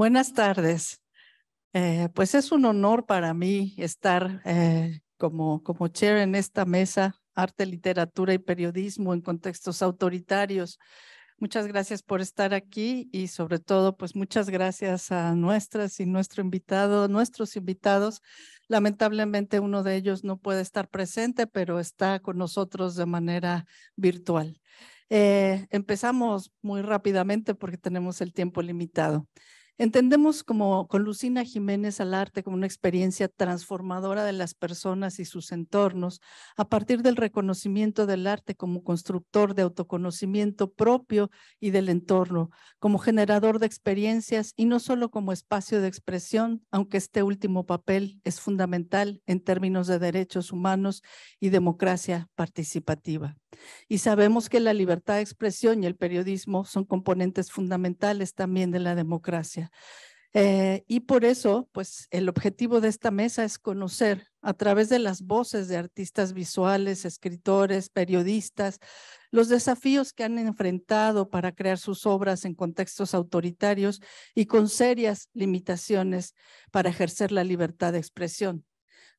Buenas tardes. Eh, pues es un honor para mí estar eh, como, como chair en esta mesa, arte, literatura y periodismo en contextos autoritarios. Muchas gracias por estar aquí y sobre todo, pues muchas gracias a nuestras y nuestro invitado, nuestros invitados. Lamentablemente uno de ellos no puede estar presente, pero está con nosotros de manera virtual. Eh, empezamos muy rápidamente porque tenemos el tiempo limitado. Entendemos como con Lucina Jiménez al arte como una experiencia transformadora de las personas y sus entornos a partir del reconocimiento del arte como constructor de autoconocimiento propio y del entorno, como generador de experiencias y no solo como espacio de expresión, aunque este último papel es fundamental en términos de derechos humanos y democracia participativa. Y sabemos que la libertad de expresión y el periodismo son componentes fundamentales también de la democracia. Eh, y por eso, pues el objetivo de esta mesa es conocer a través de las voces de artistas visuales, escritores, periodistas, los desafíos que han enfrentado para crear sus obras en contextos autoritarios y con serias limitaciones para ejercer la libertad de expresión.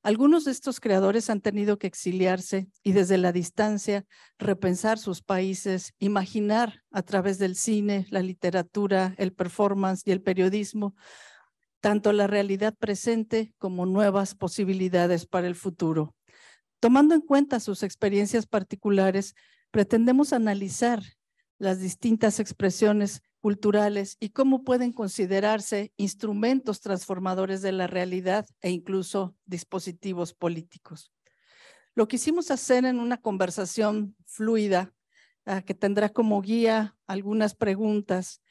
Algunos de estos creadores han tenido que exiliarse y desde la distancia repensar sus países, imaginar a través del cine, la literatura, el performance y el periodismo, tanto la realidad presente como nuevas posibilidades para el futuro. Tomando en cuenta sus experiencias particulares, pretendemos analizar las distintas expresiones culturales y cómo pueden considerarse instrumentos transformadores de la realidad e incluso dispositivos políticos. Lo quisimos hacer en una conversación fluida ah, que tendrá como guía algunas preguntas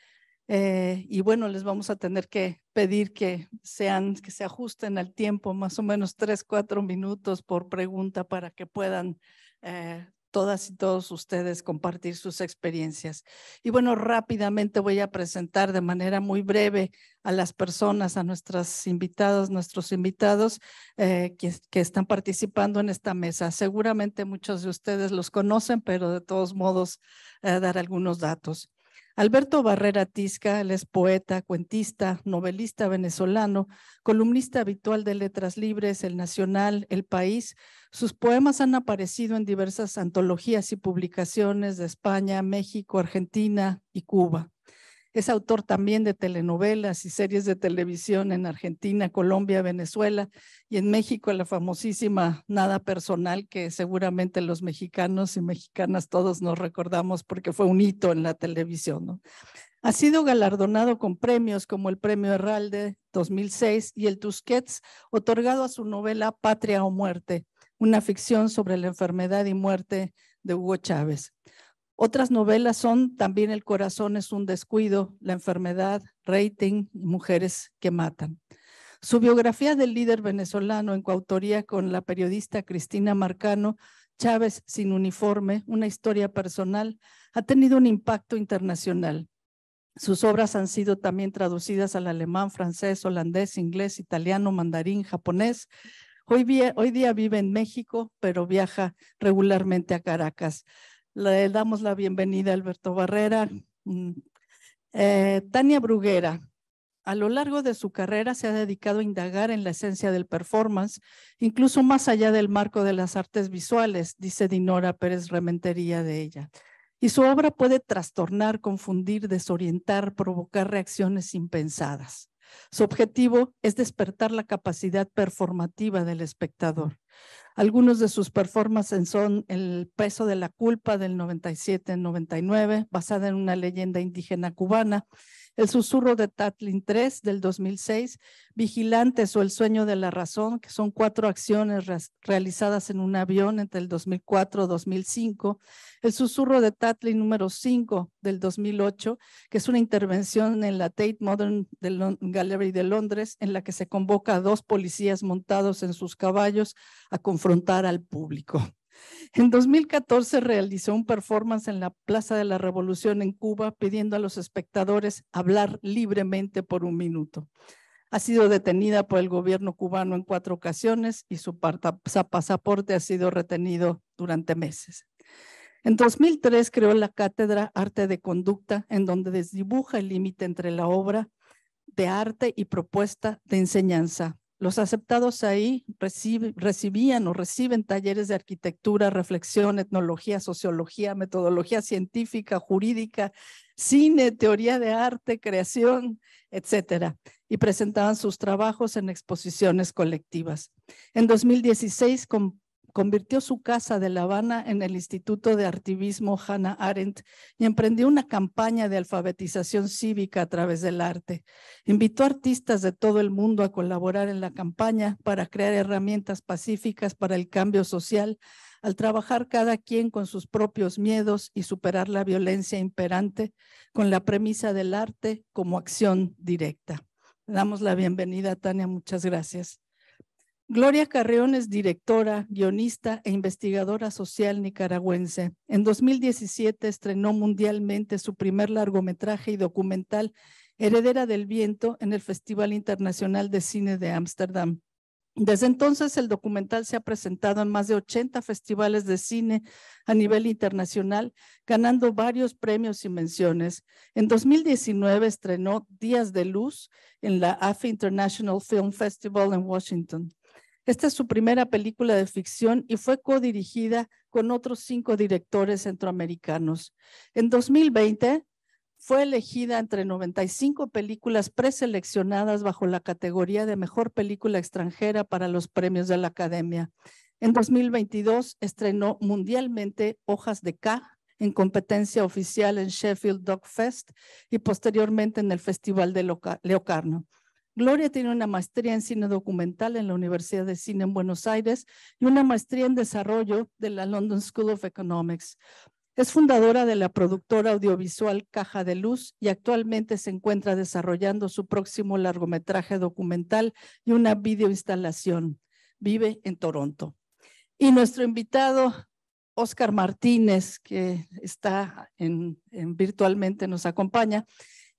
eh, y bueno, les vamos a tener que pedir que, sean, que se ajusten al tiempo, más o menos tres, cuatro minutos por pregunta para que puedan eh, todas y todos ustedes compartir sus experiencias. Y bueno, rápidamente voy a presentar de manera muy breve a las personas, a nuestros invitados nuestros eh, invitados que, están participando en esta mesa. Seguramente muchos de ustedes los conocen, pero de todos modos eh, dar algunos datos. Alberto Barrera Tisca, es poeta, cuentista, novelista venezolano, columnista habitual de Letras Libres, El Nacional, El País. Sus poemas han aparecido en diversas antologías y publicaciones de España, México, Argentina y Cuba. Es autor también de telenovelas y series de televisión en Argentina, Colombia, Venezuela y en México, la famosísima Nada Personal, que seguramente los mexicanos y mexicanas todos nos recordamos porque fue un hito en la televisión. Ha sido galardonado con premios como el Premio Herralde 2006 y el Tusquets, otorgado a su novela Patria o Muerte, una ficción sobre la enfermedad y muerte de Hugo Chávez. Otras novelas son también El corazón es un descuido, La enfermedad, Rating, Mujeres que matan. Su biografía del líder venezolano en coautoría con la periodista Cristina Marcano, Chávez sin uniforme, una historia personal, ha tenido un impacto internacional. Sus obras han sido también traducidas al alemán, francés, holandés, inglés, italiano, mandarín, japonés. Hoy día, hoy día vive en México, pero viaja regularmente a Caracas. Le damos la bienvenida a Alberto Barrera. Mm, eh, Tania Bruguera, a lo largo de su carrera se ha dedicado a indagar en la esencia del performance, incluso más allá del marco de las artes visuales, dice Dinora Pérez Rementería de ella. Y su obra puede trastornar, confundir, desorientar, provocar reacciones impensadas. Su objetivo es despertar la capacidad performativa del espectador. Algunos de sus performances son El peso de la culpa del 97-99, basada en una leyenda indígena cubana, el susurro de Tatlin 3 del 2006, Vigilantes o El sueño de la razón, que son cuatro acciones realizadas en un avión entre el 2004 y 2005. El susurro de Tatlin número 5 del 2008, que es una intervención en la Tate Modern Gallery de Londres, en la que se convoca a dos policías montados en sus caballos a confrontar al público. En 2014 realizó un performance en la Plaza de la Revolución en Cuba pidiendo a los espectadores hablar libremente por un minuto. Ha sido detenida por el gobierno cubano en cuatro ocasiones y su pasaporte ha sido retenido durante meses. En 2003 creó la cátedra Arte de Conducta, en donde desdibuja el límite entre la obra de arte y propuesta de enseñanza los aceptados ahí recibían o reciben talleres de arquitectura, reflexión, etnología, sociología, metodología científica, jurídica, cine, teoría de arte, creación, etcétera, y presentaban sus trabajos en exposiciones colectivas. En 2016 con convirtió su casa de La Habana en el Instituto de Artivismo Hannah Arendt y emprendió una campaña de alfabetización cívica a través del arte. Invitó artistas de todo el mundo a colaborar en la campaña para crear herramientas pacíficas para el cambio social al trabajar cada quien con sus propios miedos y superar la violencia imperante con la premisa del arte como acción directa. damos la bienvenida, Tania, muchas gracias. Gloria Carreón es directora, guionista e investigadora social nicaragüense. En 2017 estrenó mundialmente su primer largometraje y documental Heredera del Viento en el Festival Internacional de Cine de Ámsterdam. Desde entonces el documental se ha presentado en más de 80 festivales de cine a nivel internacional, ganando varios premios y menciones. En 2019 estrenó Días de Luz en la AFI International Film Festival en Washington. Esta es su primera película de ficción y fue codirigida con otros cinco directores centroamericanos. En 2020 fue elegida entre 95 películas preseleccionadas bajo la categoría de Mejor Película Extranjera para los premios de la Academia. En 2022 estrenó mundialmente Hojas de K en competencia oficial en Sheffield Dog Fest y posteriormente en el Festival de Leocarno. Gloria tiene una maestría en cine documental en la Universidad de Cine en Buenos Aires y una maestría en desarrollo de la London School of Economics. Es fundadora de la productora audiovisual Caja de Luz y actualmente se encuentra desarrollando su próximo largometraje documental y una videoinstalación. Vive en Toronto. Y nuestro invitado, Oscar Martínez, que está virtualmente nos acompaña,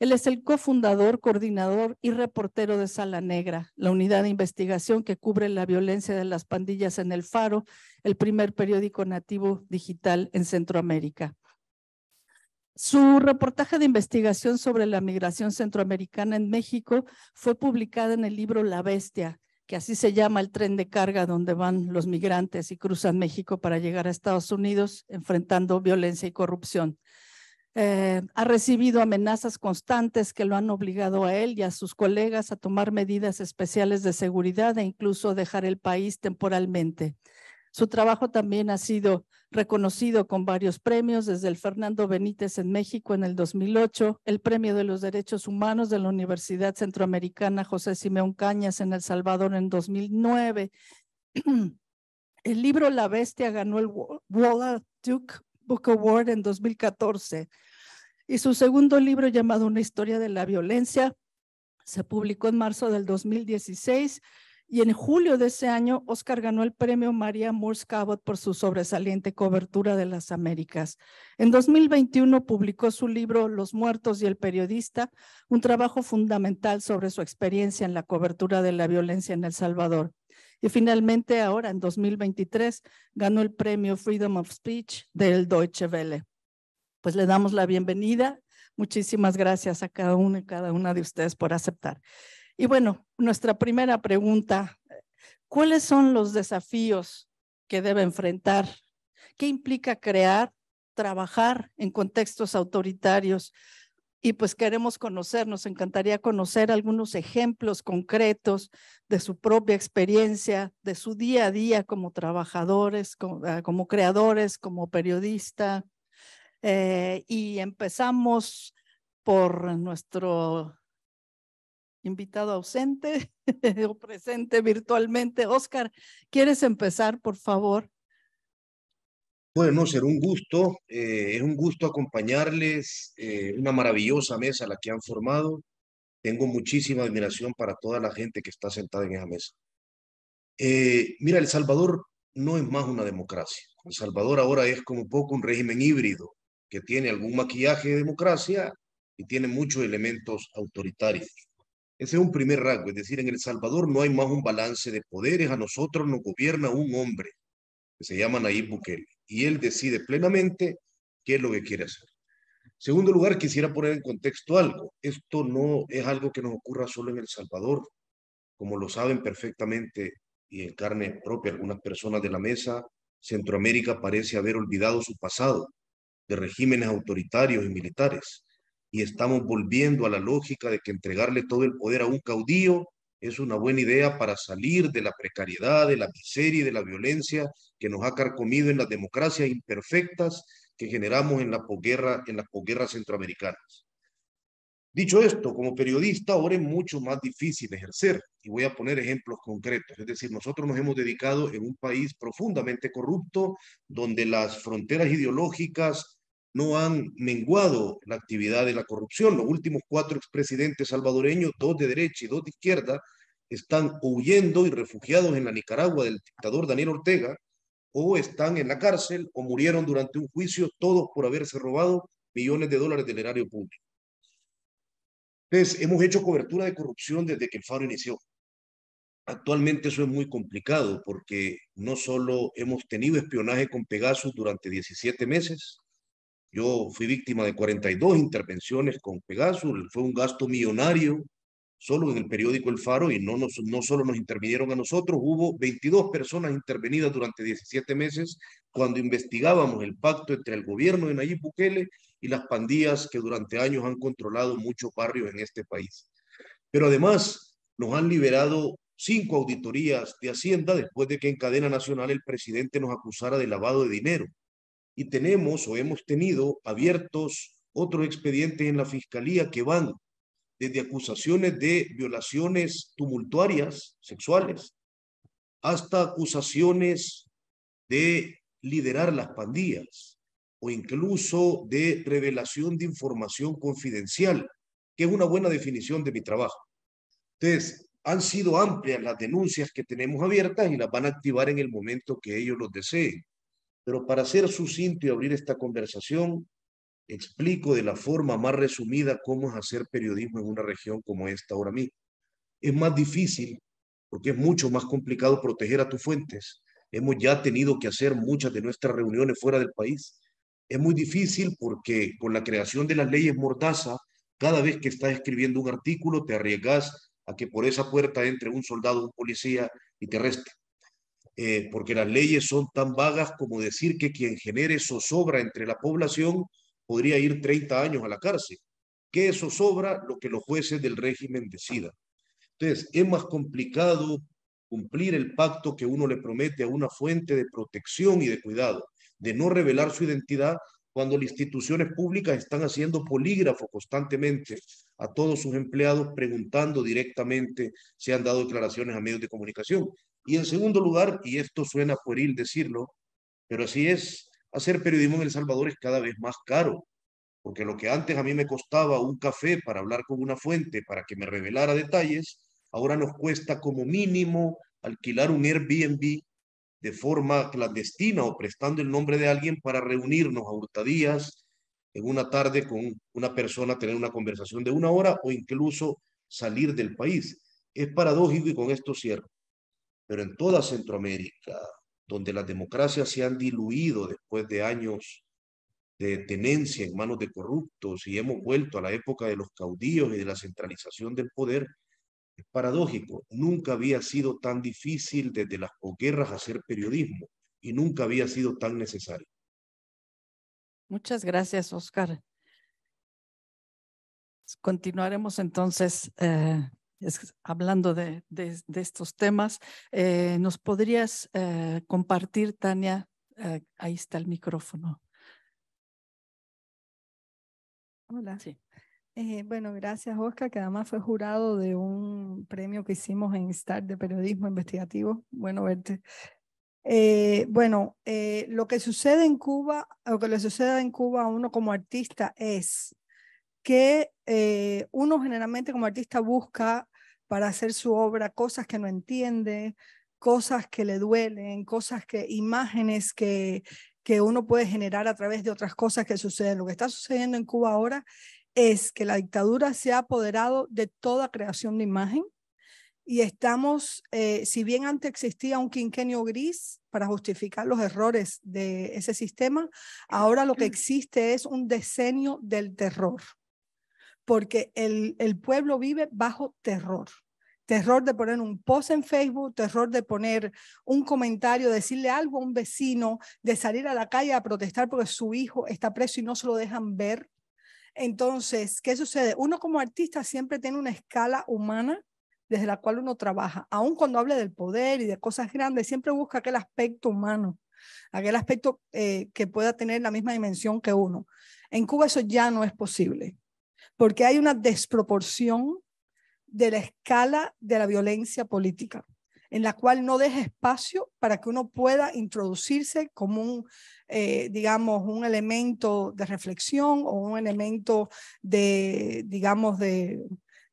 él es el cofundador, coordinador y reportero de Sala Negra, la unidad de investigación que cubre la violencia de las pandillas en El Faro, el primer periódico nativo digital en Centroamérica. Su reportaje de investigación sobre la migración centroamericana en México fue publicado en el libro La Bestia, que así se llama el tren de carga donde van los migrantes y cruzan México para llegar a Estados Unidos enfrentando violencia y corrupción. Eh, ha recibido amenazas constantes que lo han obligado a él y a sus colegas a tomar medidas especiales de seguridad e incluso dejar el país temporalmente. Su trabajo también ha sido reconocido con varios premios, desde el Fernando Benítez en México en el 2008, el Premio de los Derechos Humanos de la Universidad Centroamericana José Simeón Cañas en El Salvador en 2009. El libro La Bestia ganó el Wallace Duke Book Award en 2014 y su segundo libro llamado Una historia de la violencia se publicó en marzo del 2016 y en julio de ese año Oscar ganó el premio María Moores Cabot por su sobresaliente cobertura de las Américas. En 2021 publicó su libro Los muertos y el periodista, un trabajo fundamental sobre su experiencia en la cobertura de la violencia en El Salvador. Y finalmente ahora, en 2023, ganó el premio Freedom of Speech del Deutsche Welle. Pues le damos la bienvenida. Muchísimas gracias a cada uno y cada una de ustedes por aceptar. Y bueno, nuestra primera pregunta, ¿cuáles son los desafíos que debe enfrentar? ¿Qué implica crear, trabajar en contextos autoritarios? y pues queremos conocer, nos encantaría conocer algunos ejemplos concretos de su propia experiencia, de su día a día como trabajadores, ah, como, creadores, como periodista. Eh, y empezamos por nuestro invitado ausente o presente virtualmente. Oscar, ¿quieres empezar, por favor? no ser un gusto, eh, es un gusto acompañarles, eh, una maravillosa mesa la que han formado. Tengo muchísima admiración para toda la gente que está sentada en esa mesa. Eh, mira, El Salvador no es más una democracia. El Salvador ahora es como poco un régimen híbrido que tiene algún maquillaje de democracia y tiene muchos elementos autoritarios. Ese es un primer rango, es decir, en El Salvador no hay más un balance de poderes, a nosotros nos gobierna un hombre que se llama Nayib Bukele y él decide plenamente qué es lo que quiere hacer. Segundo lugar, quisiera poner en contexto algo. Esto no es algo que nos ocurra solo en El Salvador. Como lo saben perfectamente y en carne propia algunas personas de la mesa, Centroamérica parece haber olvidado su pasado de regímenes autoritarios y militares. Y estamos volviendo a la lógica de que entregarle todo el poder a un caudillo es una buena idea para salir de la precariedad, de la miseria y de la violencia que nos ha carcomido en las democracias imperfectas que generamos en la posguerra, en las posguerras centroamericanas. Dicho esto, como periodista ahora es mucho más difícil ejercer y voy a poner ejemplos concretos. Es decir, nosotros nos hemos dedicado en un país profundamente corrupto donde las fronteras ideológicas no han menguado la actividad de la corrupción. Los últimos cuatro expresidentes salvadoreños, dos de derecha y dos de izquierda, están huyendo y refugiados en la Nicaragua del dictador Daniel Ortega, o están en la cárcel o murieron durante un juicio, todos por haberse robado millones de dólares del erario público. Entonces, hemos hecho cobertura de corrupción desde que el FARO inició. Actualmente eso es muy complicado porque no solo hemos tenido espionaje con Pegasus durante 17 meses, yo fui víctima de 42 intervenciones con Pegasus, fue un gasto millonario solo en el periódico El Faro y no, no solo nos intervinieron a nosotros, hubo 22 personas intervenidas durante 17 meses cuando investigábamos el pacto entre el gobierno de Nayib Bukele y las pandillas que durante años han controlado muchos barrios en este país. Pero además nos han liberado cinco auditorías de Hacienda después de que en cadena nacional el presidente nos acusara de lavado de dinero y tenemos o hemos tenido abiertos otros expedientes en la Fiscalía que van desde acusaciones de violaciones tumultuarias sexuales hasta acusaciones de liderar las pandillas o incluso de revelación de información confidencial, que es una buena definición de mi trabajo. Entonces, han sido amplias las denuncias que tenemos abiertas y las van a activar en el momento que ellos los deseen. Pero para ser sucinto y abrir esta conversación, explico de la forma más resumida cómo es hacer periodismo en una región como esta ahora mismo. Es más difícil porque es mucho más complicado proteger a tus fuentes. Hemos ya tenido que hacer muchas de nuestras reuniones fuera del país. Es muy difícil porque con la creación de las leyes Mordaza, cada vez que estás escribiendo un artículo te arriesgas a que por esa puerta entre un soldado, un policía y te arreste. Eh, porque las leyes son tan vagas como decir que quien genere zozobra entre la población podría ir 30 años a la cárcel. ¿Qué es zozobra? Lo que los jueces del régimen decida. Entonces, es más complicado cumplir el pacto que uno le promete a una fuente de protección y de cuidado, de no revelar su identidad cuando las instituciones públicas están haciendo polígrafo constantemente a todos sus empleados preguntando directamente si han dado declaraciones a medios de comunicación. Y en segundo lugar, y esto suena pueril decirlo, pero así es, hacer periodismo en El Salvador es cada vez más caro, porque lo que antes a mí me costaba un café para hablar con una fuente, para que me revelara detalles, ahora nos cuesta como mínimo alquilar un Airbnb de forma clandestina o prestando el nombre de alguien para reunirnos a hurtadías en una tarde con una persona, tener una conversación de una hora o incluso salir del país. Es paradójico y con esto cierro pero en toda Centroamérica, donde las democracias se han diluido después de años de tenencia en manos de corruptos y hemos vuelto a la época de los caudillos y de la centralización del poder, es paradójico, nunca había sido tan difícil desde las posguerras hacer periodismo y nunca había sido tan necesario. Muchas gracias, Oscar. Continuaremos entonces eh, hablando de, de, estos temas, eh, ¿nos podrías eh, compartir, Tania? Eh, ahí está el micrófono. Hola. Sí. bueno, gracias Oscar, que además fue jurado de un premio que hicimos en STAR de periodismo investigativo. Bueno, verte. bueno, lo que sucede en Cuba, lo que le sucede en Cuba a uno como artista es que uno generalmente como artista busca para hacer su obra, cosas que no entiende, cosas que le duelen, cosas que, imágenes que, que uno puede generar a través de otras cosas que suceden. Lo que está sucediendo en Cuba ahora es que la dictadura se ha apoderado de toda creación de imagen y estamos, eh, si bien antes existía un quinquenio gris para justificar los errores de ese sistema, ahora lo que existe es un decenio del terror porque el, pueblo vive bajo terror terror de poner un post en Facebook, terror de poner un comentario, decirle algo a un vecino, de salir a la calle a protestar porque su hijo está preso y no se lo dejan ver. Entonces, ¿qué sucede? Uno como artista siempre tiene una escala humana desde la cual uno trabaja. Aun cuando hable del poder y de cosas grandes, siempre busca aquel aspecto humano, aquel aspecto eh, que pueda tener la misma dimensión que uno. En Cuba eso ya no es posible porque hay una desproporción de la escala de la violencia política, en la cual no deja espacio para que uno pueda introducirse como un, eh, digamos, un elemento de reflexión o un elemento de, digamos, de,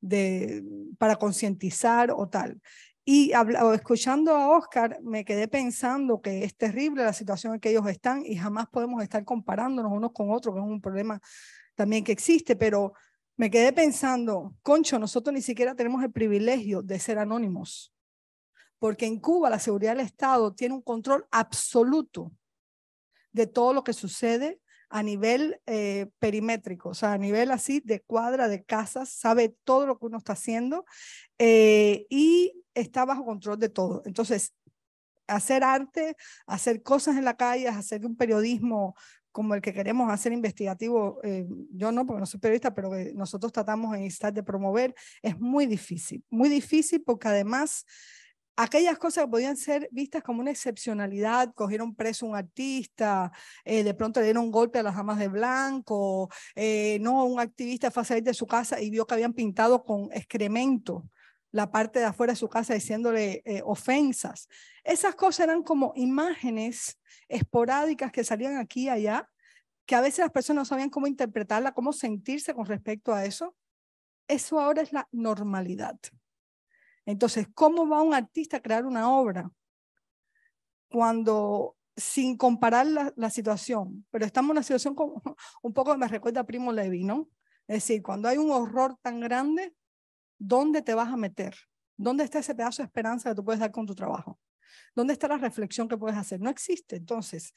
de para concientizar o tal. Y hablo, escuchando a Oscar, me quedé pensando que es terrible la situación en que ellos están y jamás podemos estar comparándonos unos con otros, que es un problema también que existe, pero me quedé pensando, concho, nosotros ni siquiera tenemos el privilegio de ser anónimos, porque en Cuba la seguridad del Estado tiene un control absoluto de todo lo que sucede a nivel eh, perimétrico, o sea, a nivel así de cuadra, de casas, sabe todo lo que uno está haciendo eh, y está bajo control de todo. Entonces, hacer arte, hacer cosas en la calle, hacer un periodismo como el que queremos hacer investigativo, eh, yo no, porque no soy periodista, pero que eh, nosotros tratamos en Instat de promover, es muy difícil, muy difícil porque además aquellas cosas podían ser vistas como una excepcionalidad, cogieron preso un artista, eh, de pronto le dieron un golpe a las damas de blanco, no, un activista fue a salir de su casa y vio que habían pintado con excremento la parte de afuera de su casa diciéndole eh, ofensas. Esas cosas eran como imágenes esporádicas que salían aquí y allá, que a veces las personas no sabían cómo interpretarla, cómo sentirse con respecto a eso. Eso ahora es la normalidad. Entonces, ¿cómo va un artista a crear una obra cuando sin comparar la, situación? Pero estamos en una situación como, un poco me recuerda a Primo Levi, ¿no? Es decir, cuando hay un horror tan grande, ¿Dónde te vas a meter? ¿Dónde está ese pedazo de esperanza que tú puedes dar con tu trabajo? ¿Dónde está la reflexión que puedes hacer? No existe. Entonces,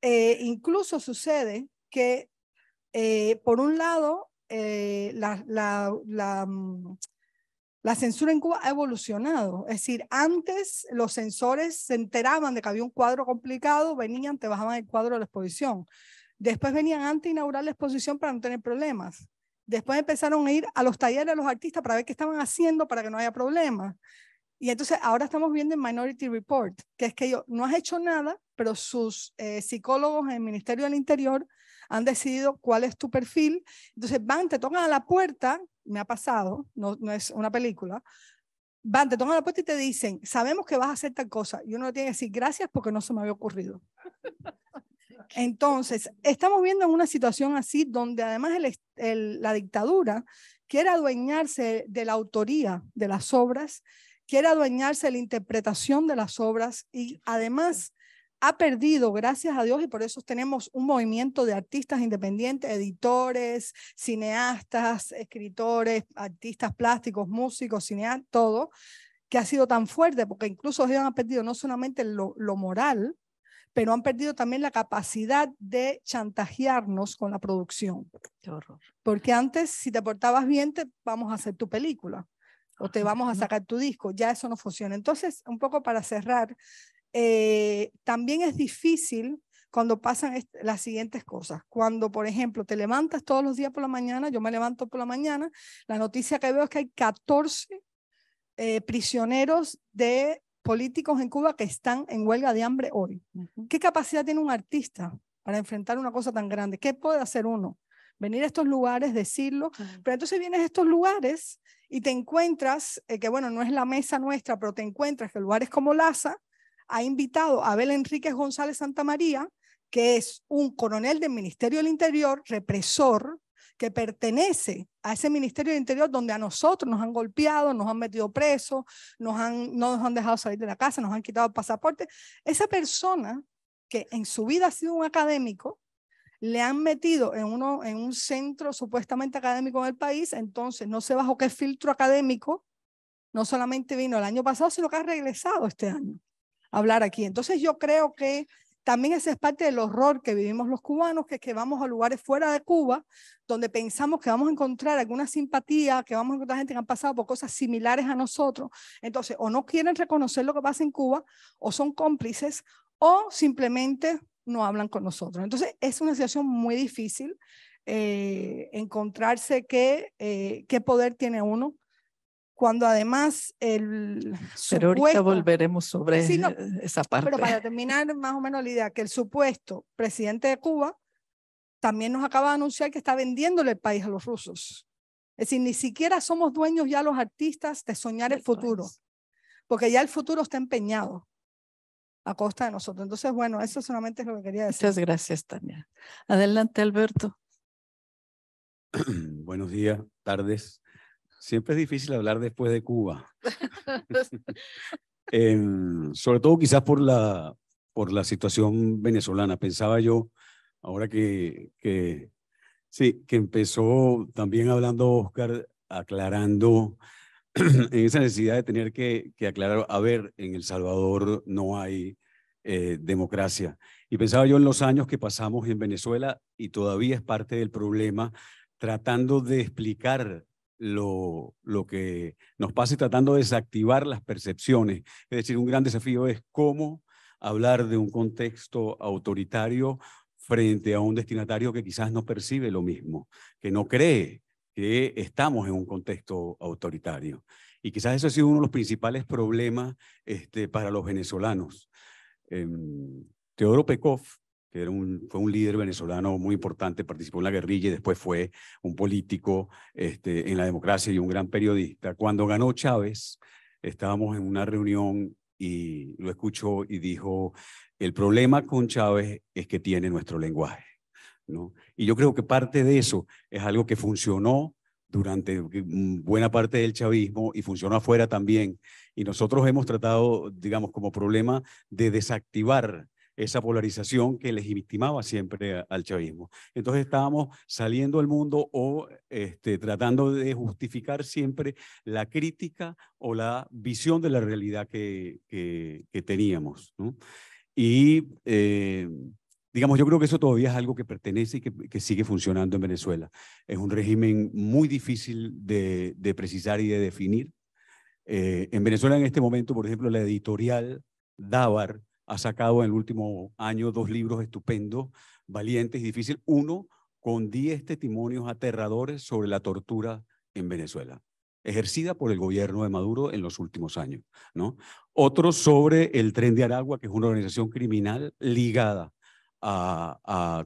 eh, incluso sucede que, eh, por un lado, eh, mm, la, censura en Cuba ha evolucionado. Es decir, antes los censores se enteraban de que había un cuadro complicado, venían, te bajaban el cuadro de la exposición. Después venían antes de inaugurar la exposición para no tener problemas. Después empezaron a ir a los talleres de los artistas para ver qué estaban haciendo para que no haya problemas. Y entonces ahora estamos viendo en Minority Report, que es que yo no has hecho nada, pero sus eh, psicólogos en el Ministerio del Interior han decidido cuál es tu perfil. Entonces van, te tocan a la puerta, me ha pasado, no, no es una película, van, te tocan a la puerta y te dicen, sabemos que vas a hacer tal cosa. Y uno tiene que decir, gracias porque no se me había ocurrido. Entonces, estamos viendo una situación así donde además la dictadura quiere adueñarse de la autoría de las obras, quiere adueñarse de la interpretación de las obras y además ha perdido, gracias a Dios, y por eso tenemos un movimiento de artistas independientes, editores, cineastas, escritores, artistas plásticos, músicos, cineastas, todo, que ha sido tan fuerte, porque incluso ellos han perdido no solamente lo moral, pero han perdido también la capacidad de chantajearnos con la producción. Qué horror. Porque antes, si te portabas bien, te vamos a hacer tu película o te vamos a sacar tu disco, ya eso no funciona. Entonces, un poco para cerrar, eh, también es difícil cuando pasan las siguientes cosas. Cuando, por ejemplo, te levantas todos los días por la mañana, yo me levanto por la mañana, la noticia que veo es que hay 14 eh, prisioneros de políticos en Cuba que están en huelga de hambre hoy. ¿Qué capacidad tiene un artista para enfrentar una cosa tan grande? ¿Qué puede hacer uno? Venir a estos lugares, decirlo, pero entonces vienes a estos lugares y te encuentras, eh, que bueno, no es la mesa nuestra, pero te encuentras que lugares como Laza ha invitado a Abel Enríquez González Santa María, que es un coronel del Ministerio del Interior, represor, que pertenece a ese Ministerio de Interior donde a nosotros nos han golpeado, nos han metido presos, nos han, no nos han dejado salir de la casa, nos han quitado el pasaporte. Esa persona que en su vida ha sido un académico, le han metido en, uno, en un centro supuestamente académico en el país, entonces no sé bajo qué filtro académico, no solamente vino el año pasado, sino que ha regresado este año a hablar aquí. Entonces yo creo que también esa es parte del horror que vivimos los cubanos, que es que vamos a lugares fuera de Cuba, donde pensamos que vamos a encontrar alguna simpatía, que vamos a encontrar gente que han pasado por cosas similares a nosotros. Entonces, o no quieren reconocer lo que pasa en Cuba, o son cómplices, o simplemente no hablan con nosotros. Entonces, es una situación muy difícil eh, encontrarse qué eh, poder tiene uno cuando además el... Pero ahorita volveremos sobre esa parte. Pero para terminar más o menos la idea, que el supuesto presidente de Cuba también nos acaba de anunciar que está vendiéndole el país a los rusos. Es decir, ni siquiera somos dueños ya los artistas de soñar el futuro, porque ya el futuro está empeñado a costa de nosotros. Entonces, bueno, eso solamente es lo que quería decir. Muchas gracias, Tania. Adelante, Alberto. Buenos días, tardes. Siempre es difícil hablar después de Cuba. Em, sobre todo quizás por la, por la situación venezolana. Pensaba yo, ahora que, que, sí, que empezó también hablando Oscar, aclarando en esa necesidad de tener que, que, aclarar, a ver, en El Salvador no hay eh, democracia. Y pensaba yo en los años que pasamos en Venezuela y todavía es parte del problema tratando de explicar lo, que nos pase tratando de desactivar las percepciones. Es decir, un gran desafío es cómo hablar de un contexto autoritario frente a un destinatario que quizás no percibe lo mismo, que no cree que estamos en un contexto autoritario. Y quizás eso ha sido uno de los principales problemas este, para los venezolanos. Em, Teodoro Pekov, que un, fue un líder venezolano muy importante, participó en la guerrilla y después fue un político este, en la democracia y un gran periodista. Cuando ganó Chávez, estábamos en una reunión y lo escuchó y dijo, el problema con Chávez es que tiene nuestro lenguaje. ¿no? Y yo creo que parte de eso es algo que funcionó durante buena parte del chavismo y funcionó afuera también. Y nosotros hemos tratado, digamos, como problema de desactivar esa polarización que legitimaba siempre al chavismo. Entonces estábamos saliendo al mundo o este, tratando de justificar siempre la crítica o la visión de la realidad que, que, teníamos. ¿no? Y eh, digamos, yo creo que eso todavía es algo que pertenece y que, sigue funcionando en Venezuela. Es un régimen muy difícil de, precisar y de definir. Eh, en Venezuela en este momento, por ejemplo, la editorial Dávar, ha sacado en el último año dos libros estupendos, valientes y difíciles. Uno con 10 testimonios aterradores sobre la tortura en Venezuela, ejercida por el gobierno de Maduro en los últimos años. ¿no? Otro sobre el Tren de Aragua, que es una organización criminal ligada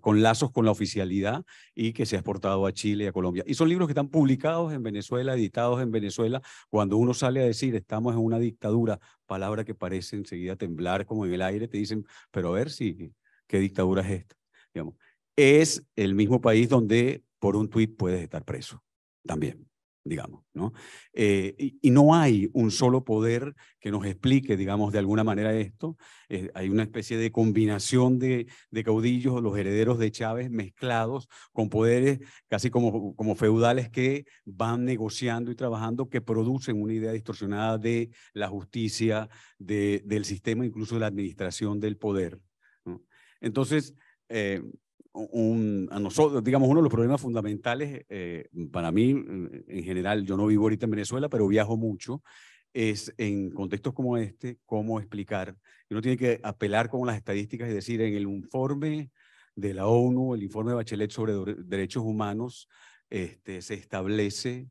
con lazos con la oficialidad y que se ha exportado a Chile y a Colombia. Y son libros que están publicados en Venezuela, editados en Venezuela. Cuando uno sale a decir estamos en una dictadura, palabra que parece enseguida temblar como en el aire, te dicen, pero a ver si, ¿qué dictadura es esta? Digamos, es el mismo país donde por un tuit puedes estar preso también digamos, ¿no? Eh, y, no hay un solo poder que nos explique, digamos, de alguna manera esto. Eh, hay una especie de combinación de, de caudillos, los herederos de Chávez mezclados con poderes casi como, como feudales que van negociando y trabajando, que producen una idea distorsionada de la justicia, de, del sistema, incluso de la administración del poder. Entonces, eh, a nosotros, digamos, uno de los problemas fundamentales eh, para mí, eh, en general, yo no vivo ahorita en Venezuela, pero viajo mucho, es en contextos como este, cómo explicar. Uno tiene que apelar con las estadísticas, y decir, en el informe de la ONU, el informe de Bachelet sobre derechos humanos, este, se establece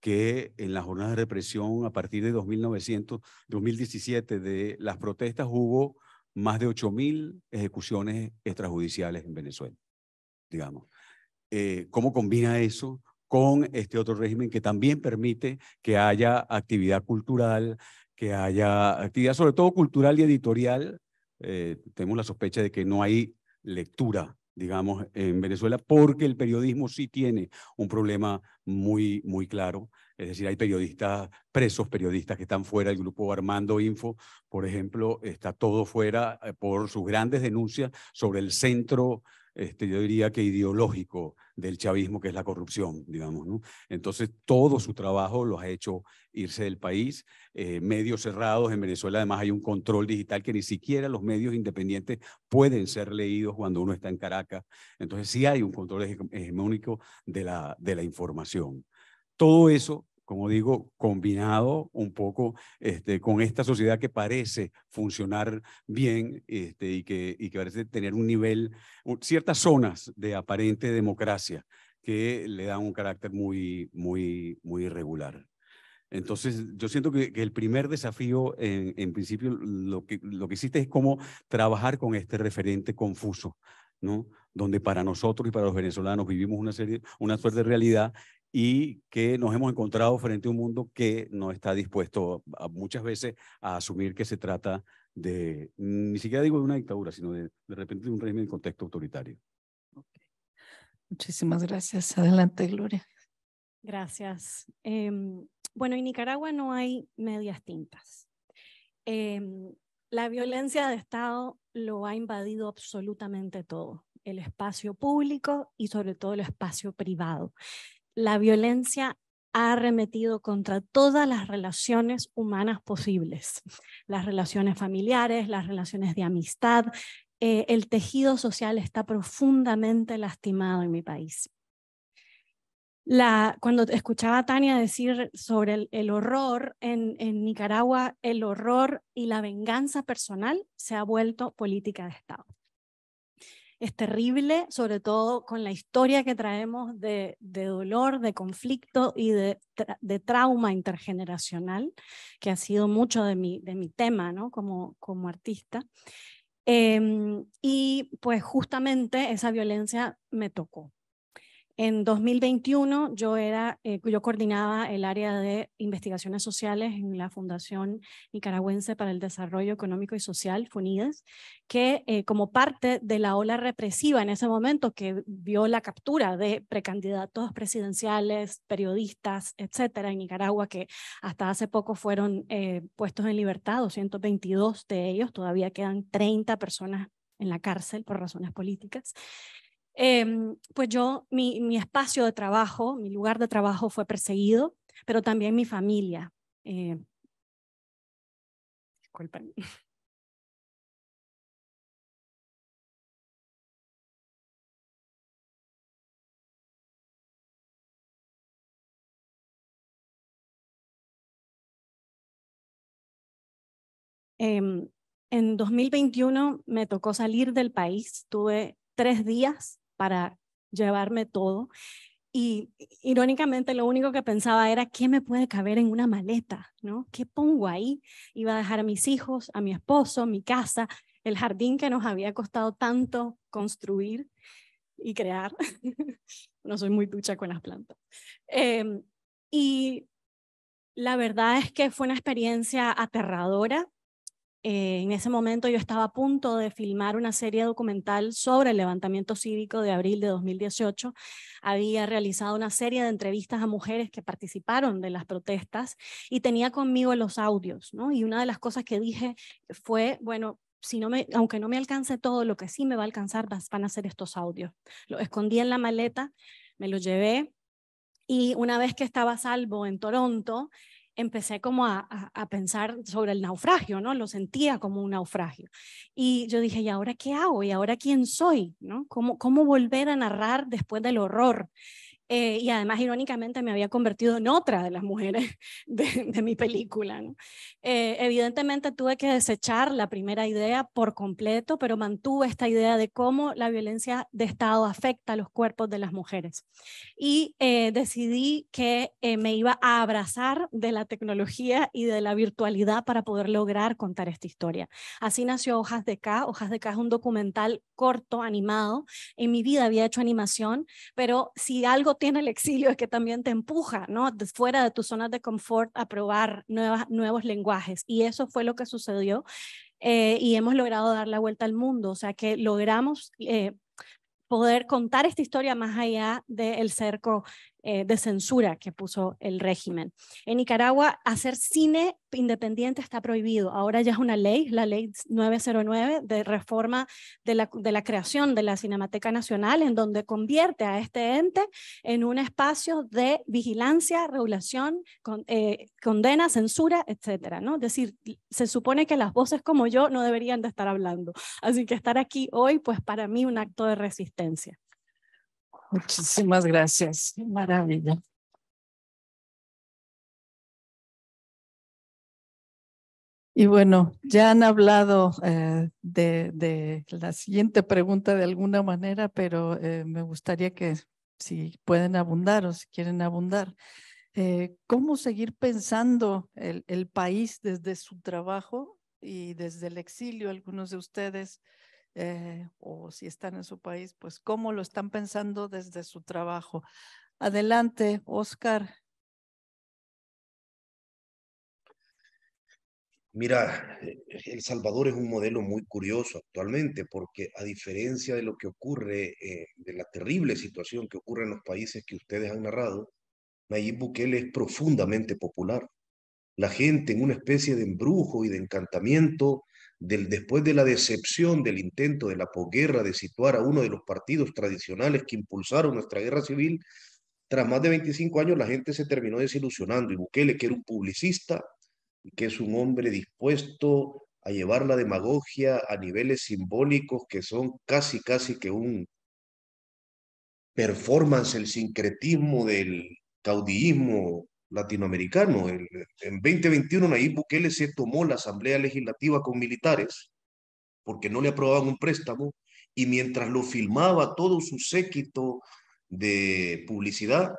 que en las jornadas de represión a partir de 2900, 2017 de las protestas hubo más de 8.000 ejecuciones extrajudiciales en Venezuela digamos. Eh, ¿Cómo combina eso con este otro régimen que también permite que haya actividad cultural, que haya actividad sobre todo cultural y editorial? Eh, tenemos la sospecha de que no hay lectura, digamos, en Venezuela, porque el periodismo sí tiene un problema muy, muy claro es decir, hay periodistas presos, periodistas que están fuera. del grupo Armando Info, por ejemplo, está todo fuera eh, por sus grandes denuncias sobre el centro, este, yo diría que ideológico del chavismo, que es la corrupción, digamos. ¿no? Entonces, todo su trabajo lo ha hecho irse del país. Eh, medios cerrados en Venezuela, además, hay un control digital que ni siquiera los medios independientes pueden ser leídos cuando uno está en Caracas. Entonces, sí hay un control hegemónico de la, de la información. Todo eso como digo, combinado un poco este, con esta sociedad que parece funcionar bien este, y, que, parece tener un nivel, ciertas zonas de aparente democracia que le dan un carácter muy, muy, muy irregular. Entonces, yo siento que, el primer desafío, en, principio, lo que, lo que hiciste es cómo trabajar con este referente confuso, ¿no? Donde para nosotros y para los venezolanos vivimos una, serie, una suerte de realidad y que nos hemos encontrado frente a un mundo que no está dispuesto muchas veces a asumir que se trata de, ni siquiera digo de una dictadura, sino de, de repente de un régimen en contexto autoritario. Muchísimas gracias. Adelante, Gloria. Gracias. Em, bueno, en Nicaragua no hay medias tintas. Em, la violencia de Estado lo ha invadido absolutamente todo, el espacio público y sobre todo el espacio privado la violencia ha arremetido contra todas las relaciones humanas posibles, las relaciones familiares, las relaciones de amistad. Eh, el tejido social está profundamente lastimado en mi país. cuando escuchaba a Tania decir sobre el, horror en Nicaragua, el horror y la venganza personal se ha vuelto política de Estado es terrible, sobre todo con la historia que traemos de, dolor, de conflicto y de, trauma intergeneracional, que ha sido mucho de mi, de mi tema ¿no? como, como artista. Em, y pues justamente esa violencia me tocó. En 2021 yo, era, eh, yo coordinaba el área de investigaciones sociales en la Fundación Nicaragüense para el Desarrollo Económico y Social, FUNIDES, que eh, como parte de la ola represiva en ese momento que vio la captura de precandidatos presidenciales, periodistas, etcétera, en Nicaragua, que hasta hace poco fueron eh, puestos en libertad, 222 de ellos, todavía quedan 30 personas en la cárcel por razones políticas. Em, pues yo, mi, espacio de trabajo, mi lugar de trabajo fue perseguido, pero también mi familia. Eh, disculpen. Eh, en 2021 me tocó salir del país, tuve tres días para llevarme todo. Y irónicamente lo único que pensaba era, ¿qué me puede caber en una maleta? ¿no? ¿Qué pongo ahí? Iba a dejar a mis hijos, a mi esposo, mi casa, el jardín que nos había costado tanto construir y crear. no soy muy ducha con las plantas. Em, y la verdad es que fue una experiencia aterradora eh, en ese momento yo estaba a punto de filmar una serie documental sobre el levantamiento cívico de abril de 2018. Había realizado una serie de entrevistas a mujeres que participaron de las protestas y tenía conmigo los audios, Y una de las cosas que dije fue, bueno, si no me, aunque no me alcance todo, lo que sí me va a alcanzar van a ser estos audios. Lo escondí en la maleta, me lo llevé y una vez que estaba salvo en Toronto, empecé como a, a, pensar sobre el naufragio, ¿no? Lo sentía como un naufragio. Y yo dije, ¿y ahora qué hago? ¿Y ahora quién soy? ¿No? ¿Cómo, cómo volver a narrar después del horror? Eh, y además irónicamente me había convertido en otra de las mujeres de, mi película. Eh, evidentemente tuve que desechar la primera idea por completo, pero mantuve esta idea de cómo la violencia de Estado afecta a los cuerpos de las mujeres. Y eh, decidí que me iba a abrazar de la tecnología y de la virtualidad para poder lograr contar esta historia. Así nació Hojas de K. Hojas de K es un documental corto, animado. En mi vida había hecho animación, pero si algo tiene el exilio es que también te empuja, ¿no? Fuera de tus zonas de confort a probar nuevas, nuevos lenguajes. Y eso fue lo que sucedió eh, y hemos logrado dar la vuelta al mundo. O sea que logramos... Eh, poder contar esta historia más allá del cerco eh, de censura que puso el régimen. En Nicaragua, hacer cine independiente está prohibido. Ahora ya es una ley, la ley 909 de reforma de la, creación de la Cinemateca Nacional, en donde convierte a este ente en un espacio de vigilancia, regulación, eh, condena, censura, etcétera. ¿no? Es decir, se supone que las voces como yo no deberían de estar hablando. Así que estar aquí hoy, pues para mí un acto de resistencia. Muchísimas gracias. Maravilla. Y bueno, ya han hablado eh, de, la siguiente pregunta de alguna manera, pero eh, me gustaría que si pueden abundar o si quieren abundar, eh, ¿cómo seguir pensando el, país desde su trabajo y desde el exilio? Algunos de ustedes eh, o si están en su país, pues cómo lo están pensando desde su trabajo. Adelante, Oscar. Mira, eh, El Salvador es un modelo muy curioso actualmente porque a diferencia de lo que ocurre, eh, de la terrible situación que ocurre en los países que ustedes han narrado, Nayib Bukele es profundamente popular. La gente en una especie de embrujo y de encantamiento después de la decepción del intento de la posguerra de situar a uno de los partidos tradicionales que impulsaron nuestra guerra civil, tras más de 25 años la gente se terminó desilusionando y Bukele, que era un publicista, que es un hombre dispuesto a llevar la demagogia a niveles simbólicos que son casi, casi que un performance, el sincretismo del caudillismo latinoamericano. en 2021 Nayib Bukele se tomó la Asamblea Legislativa con militares porque no le aprobaban un préstamo y mientras lo filmaba todo su séquito de publicidad,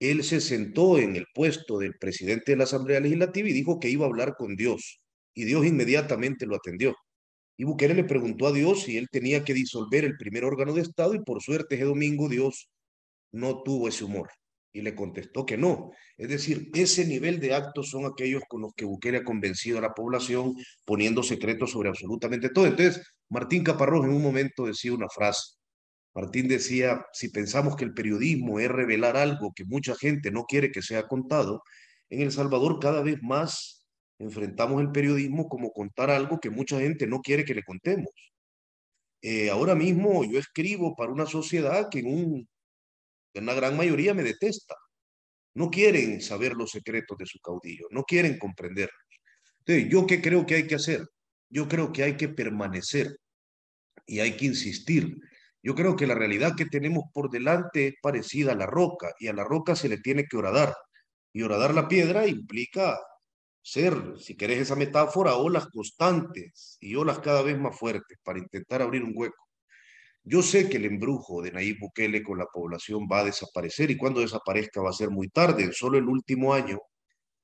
él se sentó en el puesto del presidente de la Asamblea Legislativa y dijo que iba a hablar con Dios. Y Dios inmediatamente lo atendió. Y Bukele le preguntó a Dios si él tenía que disolver el primer órgano de Estado y por suerte ese domingo Dios no tuvo ese humor y le contestó que no. Es decir, ese nivel de actos son aquellos con los que Bukele ha convencido a la población poniendo secretos sobre absolutamente todo. Entonces, Martín Caparrós en un momento decía una frase. Martín decía, si pensamos que el periodismo es revelar algo que mucha gente no quiere que sea contado, en El Salvador cada vez más enfrentamos el periodismo como contar algo que mucha gente no quiere que le contemos. Eh, ahora mismo yo escribo para una sociedad que en un en la gran mayoría me detesta. No quieren saber los secretos de su caudillo, no quieren comprender. Entonces, ¿yo qué creo que hay que hacer? Yo creo que hay que permanecer y hay que insistir. Yo creo que la realidad que tenemos por delante es parecida a la roca y a la roca se le tiene que horadar. Y horadar la piedra implica ser, si querés esa metáfora, olas constantes y olas cada vez más fuertes para intentar abrir un hueco. Yo sé que el embrujo de Nayib Bukele con la población va a desaparecer y cuando desaparezca va a ser muy tarde. solo el último año,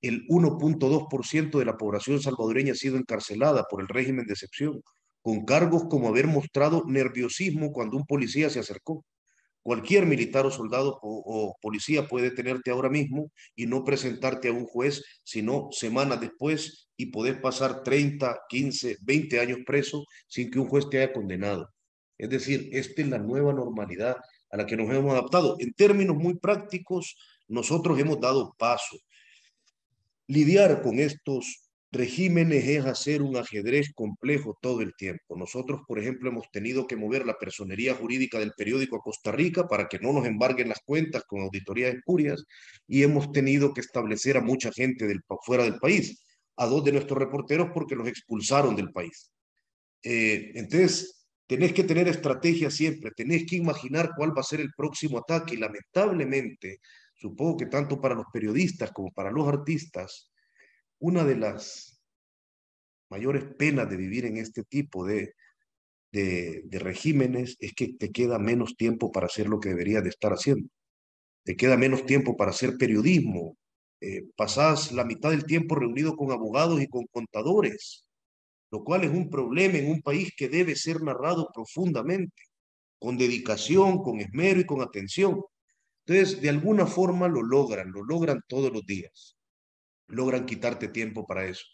el 1.2% de la población salvadoreña ha sido encarcelada por el régimen de excepción, con cargos como haber mostrado nerviosismo cuando un policía se acercó. Cualquier militar o soldado o, policía puede detenerte ahora mismo y no presentarte a un juez, sino semanas después y poder pasar 30, 15, 20 años preso sin que un juez te haya condenado. Es decir, esta es la nueva normalidad a la que nos hemos adaptado. En términos muy prácticos, nosotros hemos dado paso. Lidiar con estos regímenes es hacer un ajedrez complejo todo el tiempo. Nosotros, por ejemplo, hemos tenido que mover la personería jurídica del periódico a Costa Rica para que no nos embarguen las cuentas con auditorías espurias y hemos tenido que establecer a mucha gente del, fuera del país, a dos de nuestros reporteros porque los expulsaron del país. Eh, entonces, Tenés que tener estrategia siempre, tenés que imaginar cuál va a ser el próximo ataque. Y lamentablemente, supongo que tanto para los periodistas como para los artistas, una de las mayores penas de vivir en este tipo de, de, regímenes es que te queda menos tiempo para hacer lo que deberías de estar haciendo. Te queda menos tiempo para hacer periodismo. Eh, pasás la mitad del tiempo reunido con abogados y con contadores lo cual es un problema en un país que debe ser narrado profundamente, con dedicación, con esmero y con atención. Entonces, de alguna forma lo logran, lo logran todos los días. Logran quitarte tiempo para eso.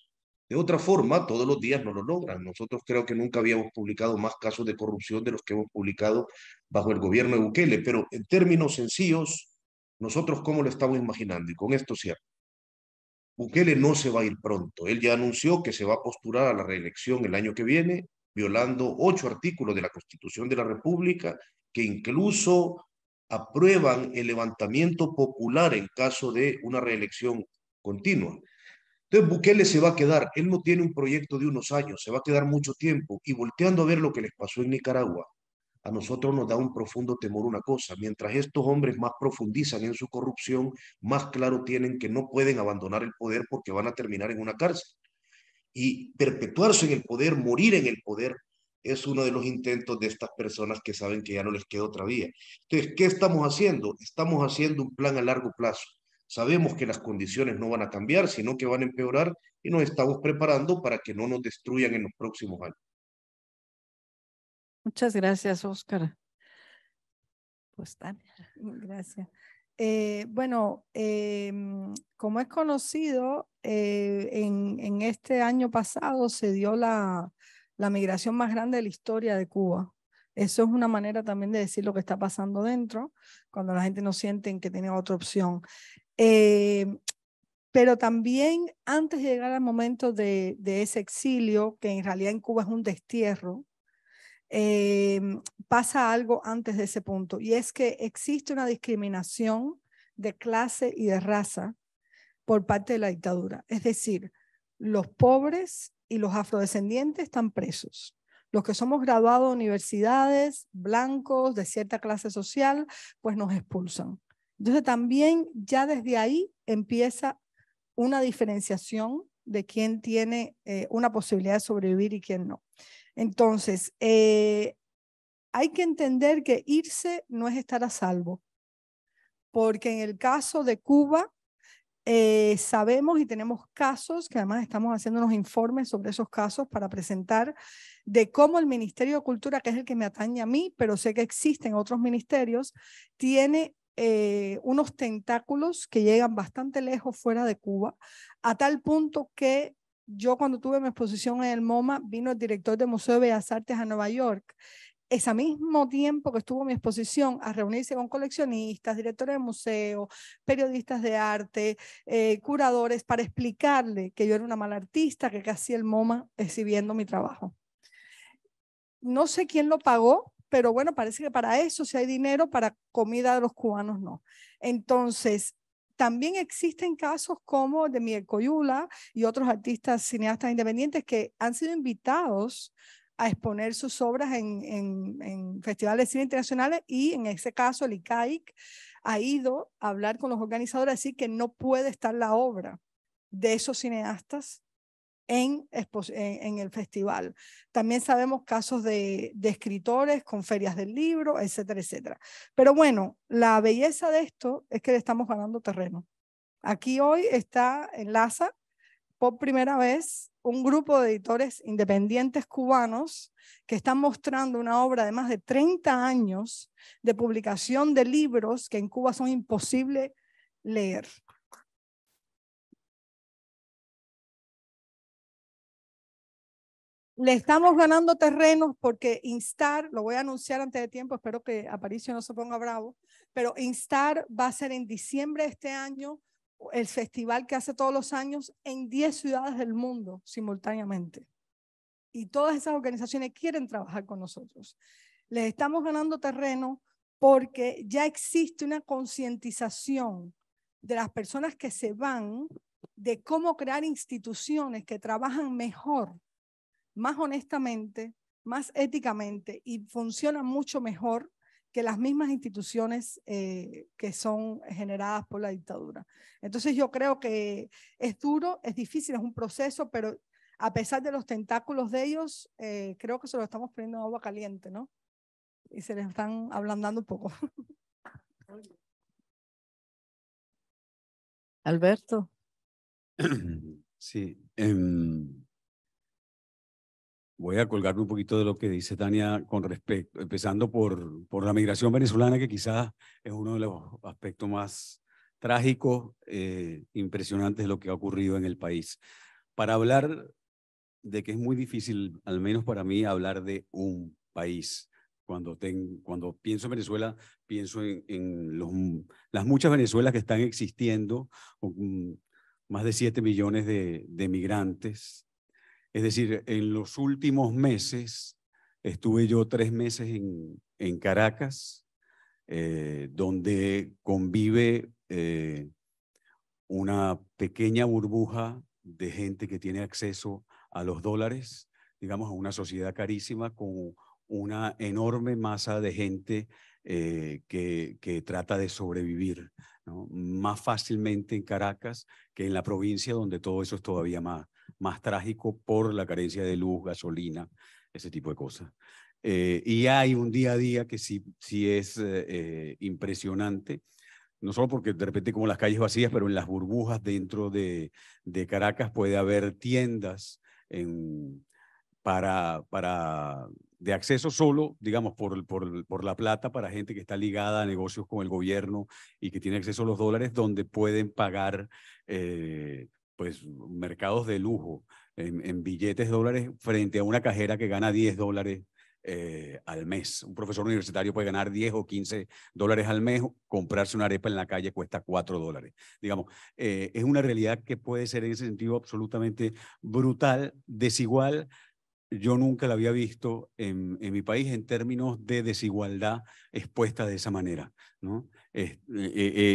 De otra forma, todos los días no lo logran. Nosotros creo que nunca habíamos publicado más casos de corrupción de los que hemos publicado bajo el gobierno de Bukele, pero en términos sencillos, nosotros cómo lo estamos imaginando, y con esto cierto. Bukele no se va a ir pronto. Él ya anunció que se va a postular a la reelección el año que viene, violando ocho artículos de la Constitución de la República que incluso aprueban el levantamiento popular en caso de una reelección continua. Entonces Bukele se va a quedar, él no tiene un proyecto de unos años, se va a quedar mucho tiempo y volteando a ver lo que les pasó en Nicaragua, a nosotros nos da un profundo temor una cosa. Mientras estos hombres más profundizan en su corrupción, más claro tienen que no pueden abandonar el poder porque van a terminar en una cárcel. Y perpetuarse en el poder, morir en el poder, es uno de los intentos de estas personas que saben que ya no les queda otra vía. Entonces, ¿qué estamos haciendo? Estamos haciendo un plan a largo plazo. Sabemos que las condiciones no van a cambiar, sino que van a empeorar y nos estamos preparando para que no nos destruyan en los próximos años. Muchas gracias, Óscar. Pues Tania. Gracias. Eh, bueno, em, como es conocido, eh, en, en, este año pasado se dio la, la, migración más grande de la historia de Cuba. Eso es una manera también de decir lo que está pasando dentro, cuando la gente no siente que tiene otra opción. Eh, pero también antes de llegar al momento de, de ese exilio, que en realidad en Cuba es un destierro, Em, pasa algo antes de ese punto, y es que existe una discriminación de clase y de raza por parte de la dictadura. Es decir, los pobres y los afrodescendientes están presos. Los que somos graduados de universidades, blancos, de cierta clase social, pues nos expulsan. Entonces también ya desde ahí empieza una diferenciación de quién tiene eh, una posibilidad de sobrevivir y quién no. Entonces, eh, hay que entender que irse no es estar a salvo, porque en el caso de Cuba, eh, sabemos y tenemos casos, que además estamos haciendo unos informes sobre esos casos para presentar, de cómo el Ministerio de Cultura, que es el que me atañe a mí, pero sé que existen otros ministerios, tiene eh, unos tentáculos que llegan bastante lejos fuera de Cuba, a tal punto que yo cuando tuve mi exposición en el MoMA, vino el director del Museo de Bellas Artes a Nueva York. Ese mismo tiempo que estuvo mi exposición, a reunirse con coleccionistas, directores de museo, periodistas de arte, eh, curadores, para explicarle que yo era una mala artista, que casi el MoMA exhibiendo mi trabajo. No sé quién lo pagó, pero bueno, parece que para eso si hay dinero, para comida de los cubanos no. Entonces, también existen casos como de Miguel Coyula y otros artistas cineastas independientes que han sido invitados a exponer sus obras en, festivales de cine internacionales y en ese caso el ICAIC ha ido a hablar con los organizadores, así que no puede estar la obra de esos cineastas en, el festival. También sabemos casos de, escritores con ferias del libro, etcétera, etcétera. Pero bueno, la belleza de esto es que le estamos ganando terreno. Aquí hoy está en Laza, por primera vez un grupo de editores independientes cubanos que están mostrando una obra de más de 30 años de publicación de libros que en Cuba son imposibles leer. Le estamos ganando terreno porque instar, lo voy a anunciar antes de tiempo, espero que Aparicio no se ponga bravo, pero instar va a ser en diciembre de este año el festival que hace todos los años en 10 ciudades del mundo simultáneamente. Y todas esas organizaciones quieren trabajar con nosotros. Les estamos ganando terreno porque ya existe una concientización de las personas que se van de cómo crear instituciones que trabajan mejor más honestamente, más éticamente y funciona mucho mejor que las mismas instituciones eh, que son generadas por la dictadura. Entonces yo creo que es duro, es difícil, es un proceso, pero a pesar de los tentáculos de ellos, eh, creo que se lo estamos poniendo en agua caliente, ¿no? Y se les están ablandando un poco. Alberto. Sí. Em, Voy a colgarme un poquito de lo que dice Tania con respecto, empezando por, por la migración venezolana, que quizás es uno de los aspectos más trágicos, eh, impresionantes de lo que ha ocurrido en el país. Para hablar de que es muy difícil, al menos para mí, hablar de un país. Cuando, ten, cuando pienso en Venezuela, pienso en, los, las muchas Venezuelas que están existiendo, con más de 7 millones de, de migrantes, es decir, en los últimos meses estuve yo tres meses en, Caracas, eh, donde convive eh, una pequeña burbuja de gente que tiene acceso a los dólares, digamos, a una sociedad carísima con una enorme masa de gente eh, que, trata de sobrevivir más fácilmente en Caracas que en la provincia donde todo eso es todavía más, más trágico por la carencia de luz, gasolina, ese tipo de cosas. Eh, y hay un día a día que sí, sí es eh, impresionante, no solo porque de repente como las calles vacías, pero en las burbujas dentro de, Caracas puede haber tiendas para, para de acceso solo, digamos, por, por, la plata para gente que está ligada a negocios con el gobierno y que tiene acceso a los dólares, donde pueden pagar eh, pues mercados de lujo en, billetes de dólares frente a una cajera que gana 10 dólares eh, al mes. Un profesor universitario puede ganar 10 o 15 dólares al mes, comprarse una arepa en la calle cuesta 4 dólares. Digamos, eh, es una realidad que puede ser en ese sentido absolutamente brutal, desigual. Yo nunca la había visto en, mi país en términos de desigualdad expuesta de esa manera. ¿no? Eh,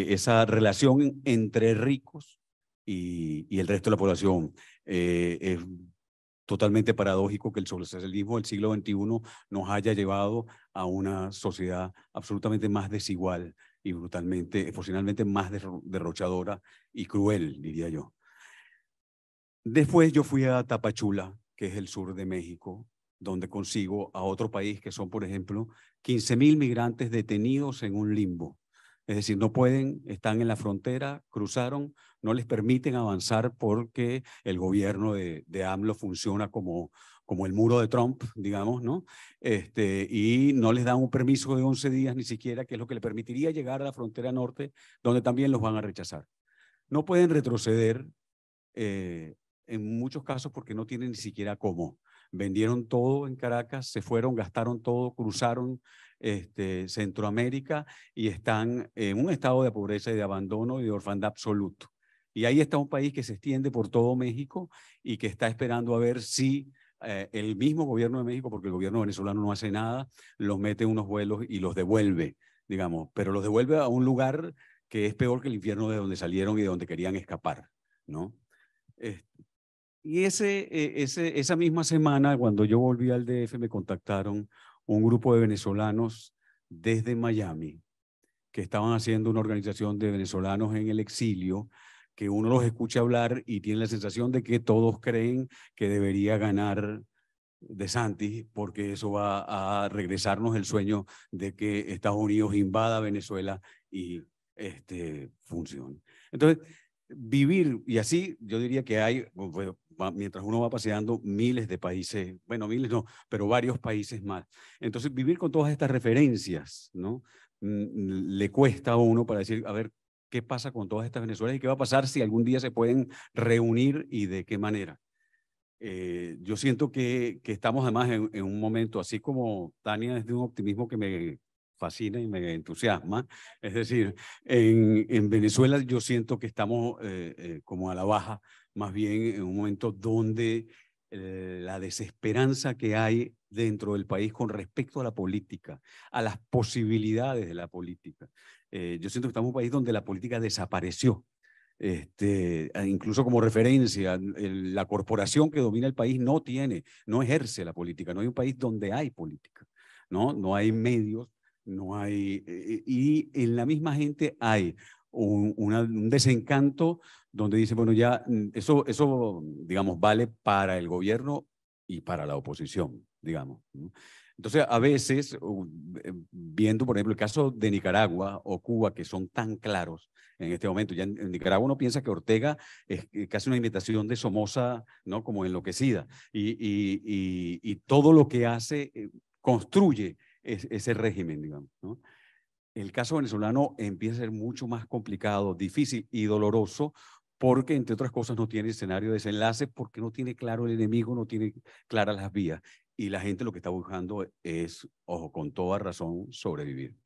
esa relación entre ricos y, el resto de la población. Eh, es totalmente paradójico que el socialismo del siglo XXI nos haya llevado a una sociedad absolutamente más desigual y brutalmente, emocionalmente eh, más derrochadora y cruel, diría yo. Después yo fui a Tapachula, que es el sur de México, donde consigo a otro país que son, por ejemplo, 15.000 migrantes detenidos en un limbo es decir, no pueden, están en la frontera, cruzaron, no les permiten avanzar porque el gobierno de, AMLO funciona como, como el muro de Trump, digamos, ¿no? Este, y no les dan un permiso de 11 días ni siquiera, que es lo que le permitiría llegar a la frontera norte, donde también los van a rechazar. No pueden retroceder eh, en muchos casos porque no tienen ni siquiera cómo vendieron todo en Caracas, se fueron, gastaron todo, cruzaron este, Centroamérica y están en un estado de pobreza y de abandono y de orfandad absoluto. Y ahí está un país que se extiende por todo México y que está esperando a ver si eh, el mismo gobierno de México, porque el gobierno venezolano no hace nada, los mete en unos vuelos y los devuelve, digamos, pero los devuelve a un lugar que es peor que el infierno de donde salieron y de donde querían escapar, ¿no? Y e, ese, esa misma semana, cuando yo volví al DF, me contactaron un grupo de venezolanos desde Miami que estaban haciendo una organización de venezolanos en el exilio, que uno los escucha hablar y tiene la sensación de que todos creen que debería ganar de Santi porque eso va a regresarnos el sueño de que Estados Unidos invada Venezuela y este, funcione. Entonces, vivir, y así yo diría que hay, mientras uno va paseando, miles de países, bueno, miles no, pero varios países más. Entonces, vivir con todas estas referencias, ¿no? Mm, le cuesta a uno para decir, a ver, ¿qué pasa con todas estas Venezuelas y qué va a pasar si algún día se pueden reunir y de qué manera? Eh, yo siento que, estamos además en, en, un momento, así como Tania es de un optimismo que me fascina y me entusiasma. Es decir, en, Venezuela yo siento que estamos eh, eh, como a la baja, más bien en un momento donde eh, la desesperanza que hay dentro del país con respecto a la política, a las posibilidades de la política. yo siento que estamos en un país donde la política desapareció. Este, ah, incluso como referencia, la corporación que domina el país no tiene, no ejerce la política, no hay un país donde hay política, ¿no? No hay medios no hay, eh, y en la misma gente hay un, desencanto donde dice, bueno, ya mm, eso, eso, digamos, vale para el gobierno y para la oposición, digamos. Entonces, a veces, eh, viendo, por ejemplo, el caso de Nicaragua o Cuba, que son tan claros en este momento, ya en, Nicaragua uno piensa que Ortega es eh, casi una imitación de Somoza, ¿no? Como enloquecida. y todo lo que hace construye ese régimen, digamos. El caso venezolano empieza a ser mucho más complicado, difícil y doloroso porque, entre otras cosas, no tiene escenario de desenlace, porque no tiene claro el enemigo, no tiene claras las vías. Y la gente lo que está buscando es, ojo, con toda razón, sobrevivir.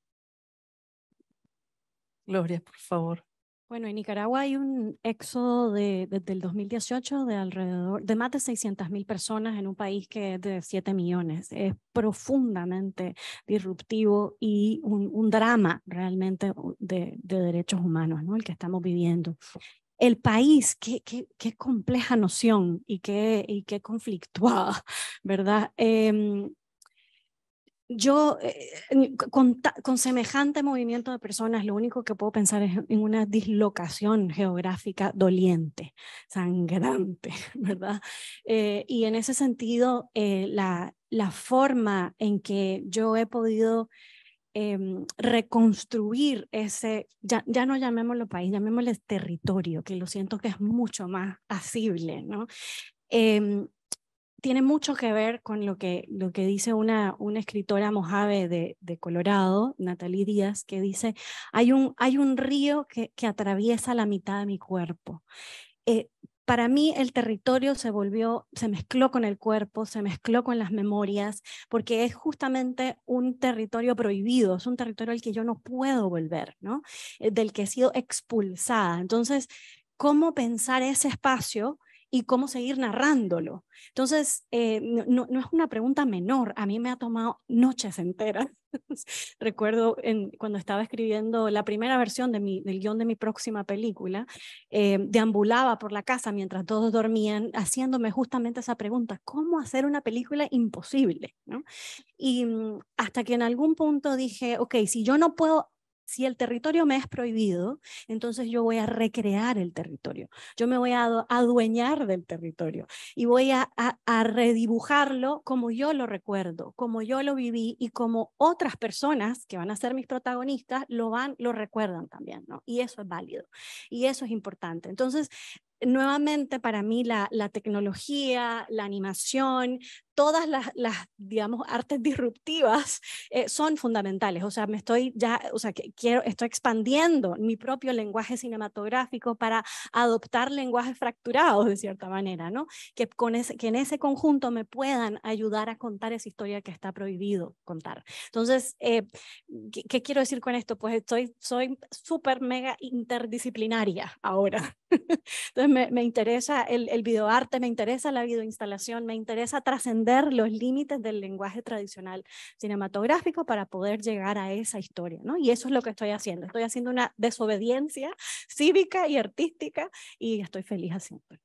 Gloria, por favor. Bueno, en Nicaragua hay un éxodo desde el 2018 de alrededor de más de 600.000 personas en un país que es de 7 millones. Es profundamente disruptivo y un, drama realmente de, derechos humanos, ¿no? El que estamos viviendo. El país, qué, compleja noción y qué, y qué conflictuada, ¿verdad? Em, yo eh, con, semejante movimiento de personas, lo único que puedo pensar es en una dislocación geográfica doliente, sangrante, ¿verdad? Eh, y en ese sentido, eh, la, forma en que yo he podido em, reconstruir ese, ya, ya no llamémoslo país, llamémosle territorio, que lo siento que es mucho más asible, ¿no? Em, tiene mucho que ver con lo que, lo que dice una, escritora mojave de, Colorado, Natalie Díaz, que dice, hay un, hay un río que, atraviesa la mitad de mi cuerpo. Eh, para mí el territorio se volvió, se mezcló con el cuerpo, se mezcló con las memorias, porque es justamente un territorio prohibido, es un territorio al que yo no puedo volver, eh, Del que he sido expulsada. Entonces, ¿cómo pensar ese espacio? y cómo seguir narrándolo. Entonces, eh, no, es una pregunta menor, a mí me ha tomado noches enteras. Recuerdo en, cuando estaba escribiendo la primera versión de del guión de mi próxima película, eh, deambulaba por la casa mientras todos dormían, haciéndome justamente esa pregunta, ¿cómo hacer una película imposible? ¿No? Y mm, hasta que en algún punto dije, ok, si yo no puedo si el territorio me es prohibido, entonces yo voy a recrear el territorio, yo me voy a adueñar del territorio y voy a, a, redibujarlo como yo lo recuerdo, como yo lo viví y como otras personas que van a ser mis protagonistas lo van, lo recuerdan también, ¿no? Y eso es válido y eso es importante. Entonces, nuevamente para mí la, tecnología, la animación, todas las, digamos, artes disruptivas eh, son fundamentales. O sea, me estoy ya, o sea, quiero, estoy expandiendo mi propio lenguaje cinematográfico para adoptar lenguajes fracturados de cierta manera, ¿no? Que, con en ese conjunto me puedan ayudar a contar esa historia que está prohibido contar. Entonces, eh, ¿qué, quiero decir con esto? Pues estoy, soy súper mega interdisciplinaria ahora. Entonces me, interesa el, videoarte, me interesa la videoinstalación, me interesa trascender los límites del lenguaje tradicional cinematográfico para poder llegar a esa historia, ¿no? Y eso es lo que estoy haciendo. Estoy haciendo una desobediencia cívica y artística y estoy feliz haciéndolo.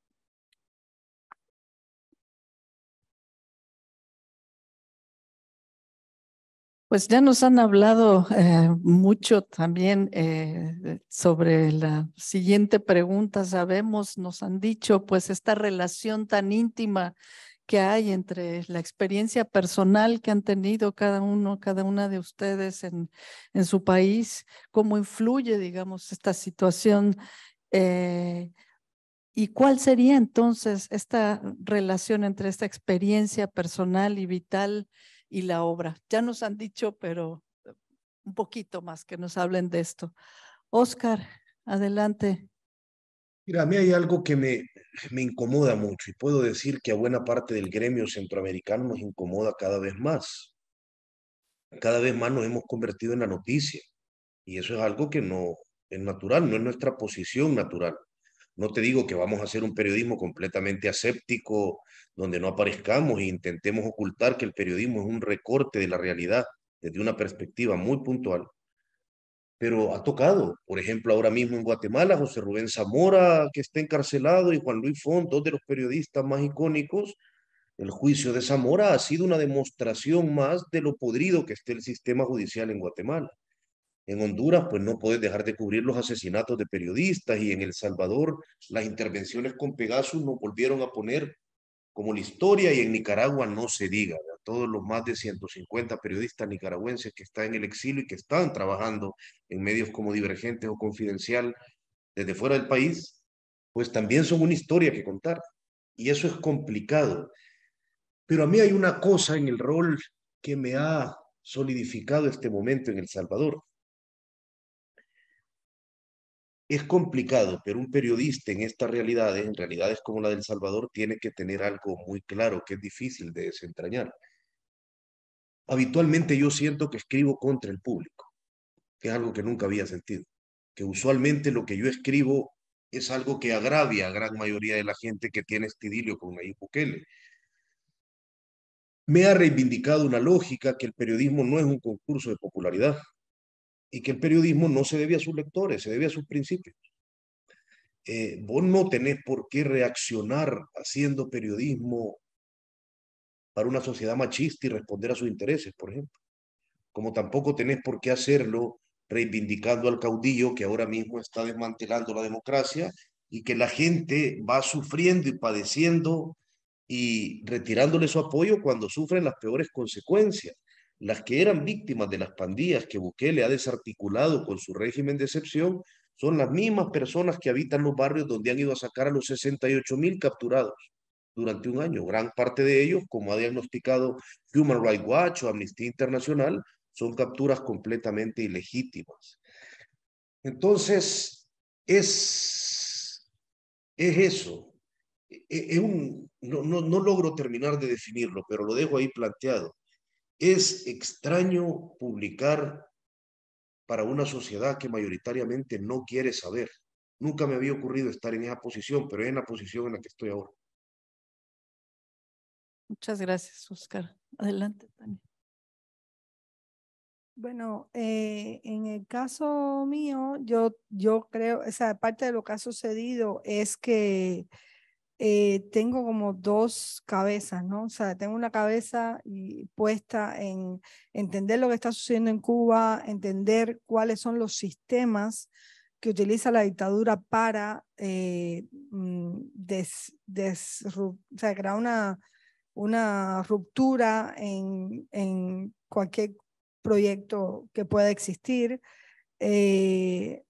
Pues ya nos han hablado eh, mucho también eh, sobre la siguiente pregunta. Sabemos, nos han dicho, pues esta relación tan íntima que hay entre la experiencia personal que han tenido cada uno, cada una de ustedes en, su país, cómo influye, digamos, esta situación. Eh, ¿Y cuál sería entonces esta relación entre esta experiencia personal y vital? y la obra. Ya nos han dicho, pero eh, un poquito más que nos hablen de esto. Oscar, adelante. Mira, a mí hay algo que me, me incomoda mucho y puedo decir que a buena parte del gremio centroamericano nos incomoda cada vez más. Cada vez más nos hemos convertido en la noticia y eso es algo que no es natural, no es nuestra posición natural. No te digo que vamos a hacer un periodismo completamente aséptico, donde no aparezcamos e intentemos ocultar que el periodismo es un recorte de la realidad desde una perspectiva muy puntual, pero ha tocado, por ejemplo, ahora mismo en Guatemala, José Rubén Zamora, que está encarcelado, y Juan Luis Font, dos de los periodistas más icónicos, el juicio de Zamora ha sido una demostración más de lo podrido que esté el sistema judicial en Guatemala. En Honduras, pues no podés dejar de cubrir los asesinatos de periodistas y en El Salvador las intervenciones con Pegasus nos volvieron a poner como la historia y en Nicaragua no se diga. A todos los más de 150 periodistas nicaragüenses que están en el exilio y que están trabajando en medios como Divergente o Confidencial desde fuera del país, pues también son una historia que contar. Y eso es complicado. Pero a mí hay una cosa en el rol que me ha solidificado este momento en El Salvador es complicado, pero un periodista en estas realidades, en realidades como la del Salvador, tiene que tener algo muy claro que es difícil de desentrañar. Habitualmente yo siento que escribo contra el público, que es algo que nunca había sentido, que usualmente lo que yo escribo es algo que agravia a gran mayoría de la gente que tiene este idilio con Nayib Bukele. Me ha reivindicado una lógica que el periodismo no es un concurso de popularidad, y que el periodismo no se debe a sus lectores, se debe a sus principios. Eh, vos no tenés por qué reaccionar haciendo periodismo para una sociedad machista y responder a sus intereses, por ejemplo. Como tampoco tenés por qué hacerlo reivindicando al caudillo que ahora mismo está desmantelando la democracia y que la gente va sufriendo y padeciendo y retirándole su apoyo cuando sufren las peores consecuencias las que eran víctimas de las pandillas que Bukele ha desarticulado con su régimen de excepción son las mismas personas que habitan los barrios donde han ido a sacar a los 68 mil capturados durante un año. Gran parte de ellos, como ha diagnosticado Human Rights Watch o Amnistía Internacional, son capturas completamente ilegítimas. Entonces, es, es eso. E, e, no logro terminar de definirlo, pero lo dejo ahí planteado es extraño publicar para una sociedad que mayoritariamente no quiere saber. Nunca me había ocurrido estar en esa posición, pero es en la posición en la que estoy ahora. Muchas gracias, Oscar. Adelante, Tania. Bueno, eh, en el caso mío, yo, yo creo, o sea, parte de lo que ha sucedido es que eh, tengo como dos cabezas, ¿no? O sea, tengo una cabeza puesta en entender lo que está sucediendo en Cuba, entender cuáles son los sistemas que utiliza la dictadura para eh, mm, crear una, una ruptura en, cualquier proyecto que pueda existir. Eh,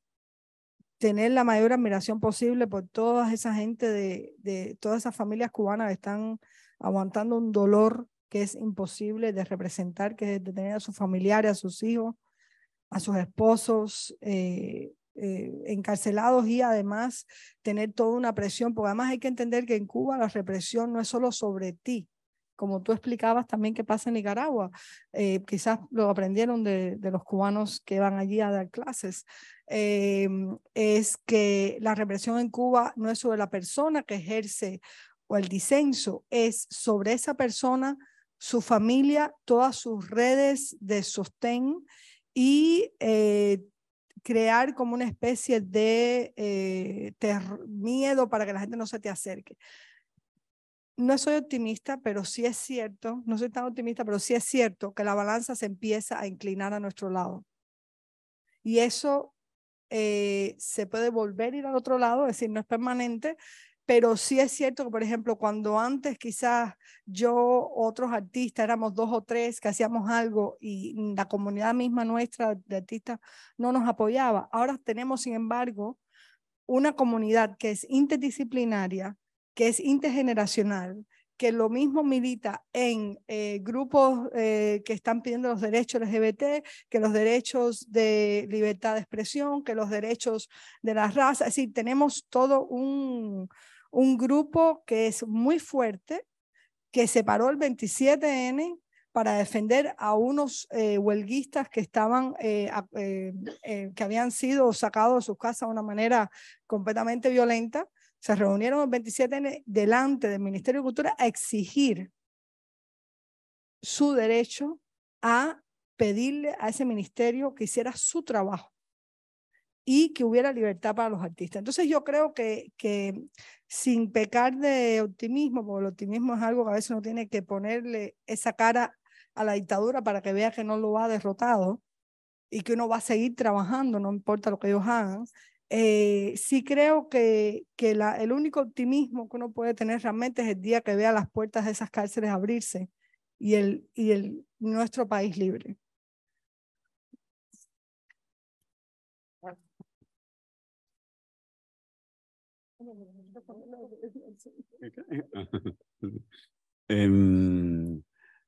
tener la mayor admiración posible por toda esa gente de, de todas esas familias cubanas que están aguantando un dolor que es imposible de representar, que es de tener a sus familiares, a sus hijos, a sus esposos eh, eh, encarcelados y además tener toda una presión, porque además hay que entender que en Cuba la represión no es solo sobre ti, como tú explicabas también que pasa en Nicaragua. Eh, quizás lo aprendieron de, los cubanos que van allí a dar clases. Eh, es que la represión en Cuba no es sobre la persona que ejerce o el disenso, es sobre esa persona, su familia, todas sus redes de sostén y eh, crear como una especie de miedo para que la gente no se te acerque no soy optimista, pero sí es cierto, no soy tan optimista, pero sí es cierto que la balanza se empieza a inclinar a nuestro lado. Y eso eh, se puede volver a ir al otro lado, es decir, no es permanente, pero sí es cierto que, por ejemplo, cuando antes quizás yo, otros artistas, éramos dos o tres que hacíamos algo y la comunidad misma nuestra de artistas no nos apoyaba, ahora tenemos, sin embargo, una comunidad que es interdisciplinaria, que es intergeneracional, que lo mismo milita en eh, grupos eh, que están pidiendo los derechos LGBT, que los derechos de libertad de expresión, que los derechos de la raza. Es decir, tenemos todo un, grupo que es muy fuerte, que separó el 27N para defender a unos eh, huelguistas que estaban que habían sido sacados de sus casas de una manera completamente violenta se reunieron el 27 delante del Ministerio de Cultura a exigir su derecho a pedirle a ese ministerio que hiciera su trabajo y que hubiera libertad para los artistas. Entonces yo creo que, que sin pecar de optimismo, porque el optimismo es algo que a veces uno tiene que ponerle esa cara a la dictadura para que vea que no lo ha derrotado y que uno va a seguir trabajando, no importa lo que ellos hagan, eh, sí creo que, que la, el único optimismo que uno puede tener realmente es el día que vea las puertas de esas cárceles abrirse y, el, y el, nuestro país libre. Em,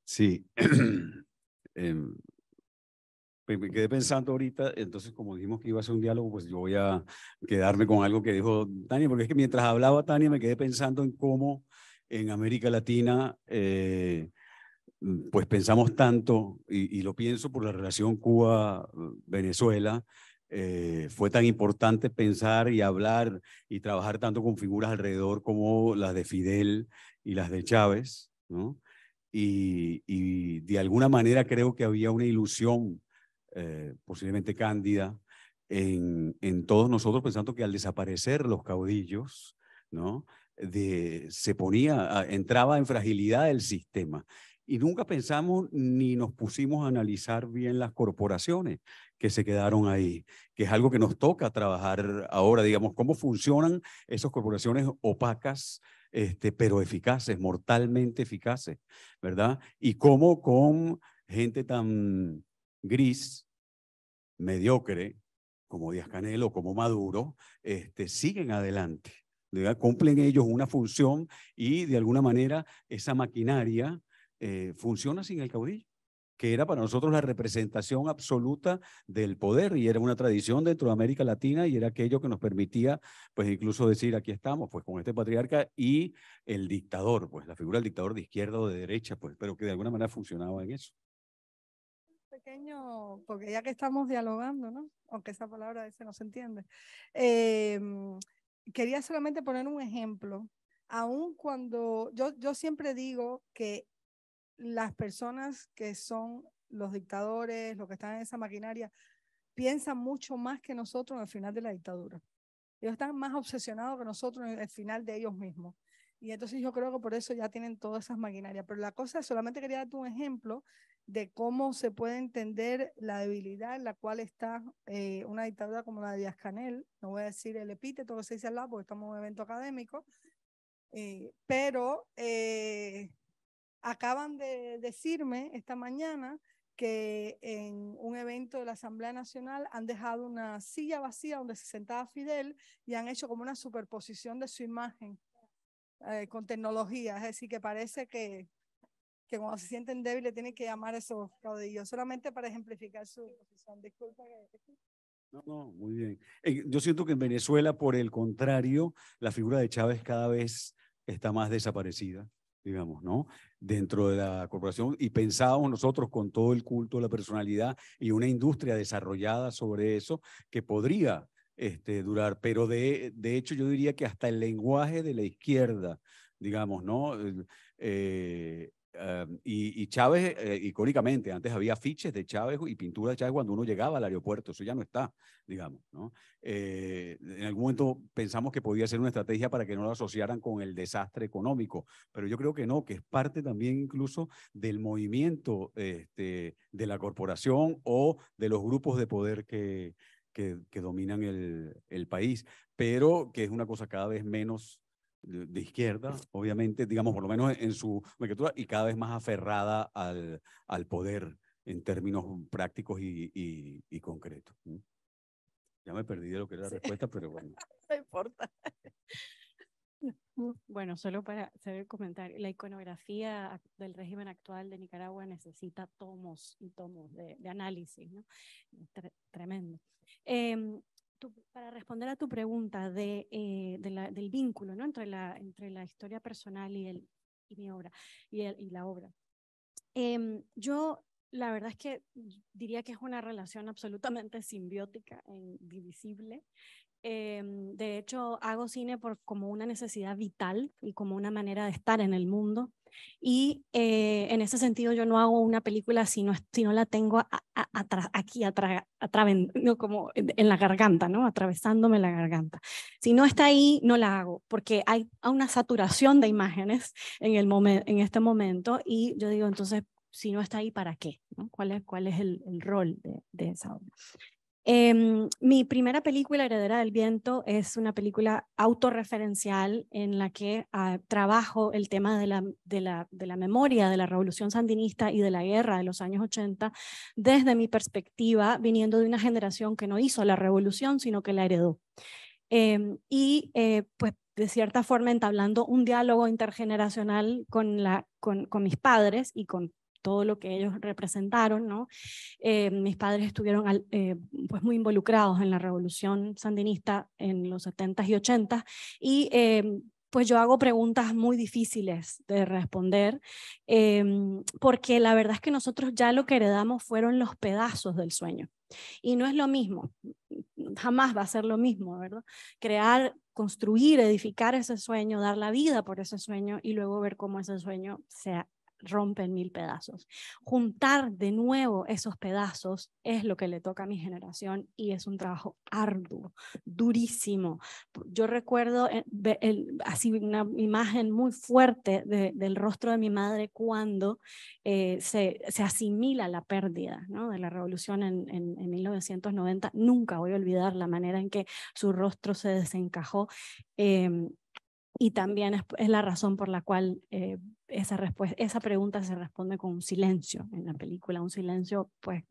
sí, em, me quedé pensando ahorita, entonces como dijimos que iba a ser un diálogo, pues yo voy a quedarme con algo que dijo Tania, porque es que mientras hablaba Tania me quedé pensando en cómo en América Latina, eh, mm, pues pensamos tanto, y, lo pienso por la relación Cuba-Venezuela, eh, fue tan importante pensar y hablar y trabajar tanto con figuras alrededor como las de Fidel y las de Chávez, ¿no? Y, y de alguna manera creo que había una ilusión eh, posiblemente cándida, en, todos nosotros pensando que al desaparecer los caudillos, ¿no? se ponía, entraba en fragilidad el sistema. Y nunca pensamos ni nos pusimos a analizar bien las corporaciones que se quedaron ahí, que es algo que nos toca trabajar ahora, digamos, cómo funcionan esas corporaciones opacas, este, pero eficaces, mortalmente eficaces, ¿verdad? Y cómo con gente tan gris, mediocre, como Díaz Canelo, como Maduro, este, siguen adelante. ¿verdad? Cumplen ellos una función y de alguna manera esa maquinaria eh, funciona sin el caudillo que era para nosotros la representación absoluta del poder y era una tradición dentro de América Latina y era aquello que nos permitía, pues incluso decir, aquí estamos, pues con este patriarca y el dictador, pues la figura del dictador de izquierda o de derecha, pues, pero que de alguna manera funcionaba en eso pequeño, porque ya que estamos dialogando, ¿no? aunque esa palabra a veces no se entiende, eh, quería solamente poner un ejemplo. Aún cuando yo, yo siempre digo que las personas que son los dictadores, los que están en esa maquinaria, piensan mucho más que nosotros en el final de la dictadura. Ellos están más obsesionados que nosotros en el final de ellos mismos. Y entonces yo creo que por eso ya tienen todas esas maquinarias. Pero la cosa, solamente quería darte un ejemplo de cómo se puede entender la debilidad en la cual está eh, una dictadura como la de Díaz-Canel. No voy a decir el epíteto que se dice al lado porque estamos en un evento académico, eh, pero eh, acaban de decirme esta mañana que en un evento de la Asamblea Nacional han dejado una silla vacía donde se sentaba Fidel y han hecho como una superposición de su imagen con tecnología. Es decir, que parece que, que cuando se sienten débiles tienen que llamar a esos caudillos, solamente para ejemplificar su posición. Disculpa No, no, muy bien. Eh, yo siento que en Venezuela, por el contrario, la figura de Chávez cada vez está más desaparecida, digamos, ¿no? Dentro de la corporación y pensábamos nosotros con todo el culto de la personalidad y una industria desarrollada sobre eso que podría este, durar, pero de, de hecho yo diría que hasta el lenguaje de la izquierda, digamos, ¿no? Eh, eh, y, Chávez, eh, icónicamente, antes había afiches de Chávez y pintura de Chávez cuando uno llegaba al aeropuerto, eso ya no está, digamos. Eh, en algún momento pensamos que podía ser una estrategia para que no lo asociaran con el desastre económico, pero yo creo que no, que es parte también incluso del movimiento este, de la corporación o de los grupos de poder que, que, dominan el, el país, pero que es una cosa cada vez menos de izquierda, obviamente, digamos, por lo menos en su nomenclatura, y cada vez más aferrada al, al poder en términos prácticos y, y, y concretos. Ya me perdí de lo que era la respuesta, pero bueno. no importa. Bueno, solo para hacer el comentario, la iconografía del régimen actual de Nicaragua necesita tomos y tomos de, análisis, ¿no? tremendo. Em, para responder a tu pregunta eh, del vínculo entre, la, historia personal y, mi obra y, la obra. Em, yo la verdad es que diría que es una relación absolutamente simbiótica e indivisible. Em, de hecho, hago cine como una necesidad vital y como una manera de estar en el mundo. Y eh, en ese sentido yo no hago una película si no, no la tengo aquí como en, la garganta, ¿no? atravesándome la garganta. Si no está ahí, no la hago, porque hay una saturación de imágenes en, el en este momento y yo digo, entonces, si no está ahí, ¿para qué? ¿no? ¿Cuál, es, el, rol de, esa obra? Em, mi primera película, Heredera del Viento, es una película autorreferencial en la que ah, trabajo el tema de la, de, la, de la, memoria de la revolución sandinista y de la guerra de los años 80 desde mi perspectiva, viniendo de una generación que no hizo la revolución, sino que la heredó. Em, y eh, pues de cierta forma entablando un diálogo intergeneracional con, la, con, con mis padres y con todo lo que ellos representaron. ¿no? Eh, mis padres estuvieron eh, pues muy involucrados en la revolución sandinista en los 70s y 80s y eh, pues yo hago preguntas muy difíciles de responder, porque la verdad es que nosotros ya lo que heredamos fueron los pedazos del sueño. Y no es lo mismo, jamás va a ser lo mismo, ¿verdad? Crear, construir, edificar ese sueño, dar la vida por ese sueño y luego ver cómo ese sueño se rompe mil pedazos. Juntar de nuevo esos pedazos es lo que le toca a mi generación y es un trabajo arduo, durísimo. Yo recuerdo eh, así una imagen muy fuerte del rostro de mi madre cuando eh, se, asimila la pérdida de la revolución en, 1990. Nunca voy a olvidar la manera en que su rostro se desencajó. Em, y también es, la razón por la cual eh, esa, esa pregunta se responde con un silencio en la película, un silencio pues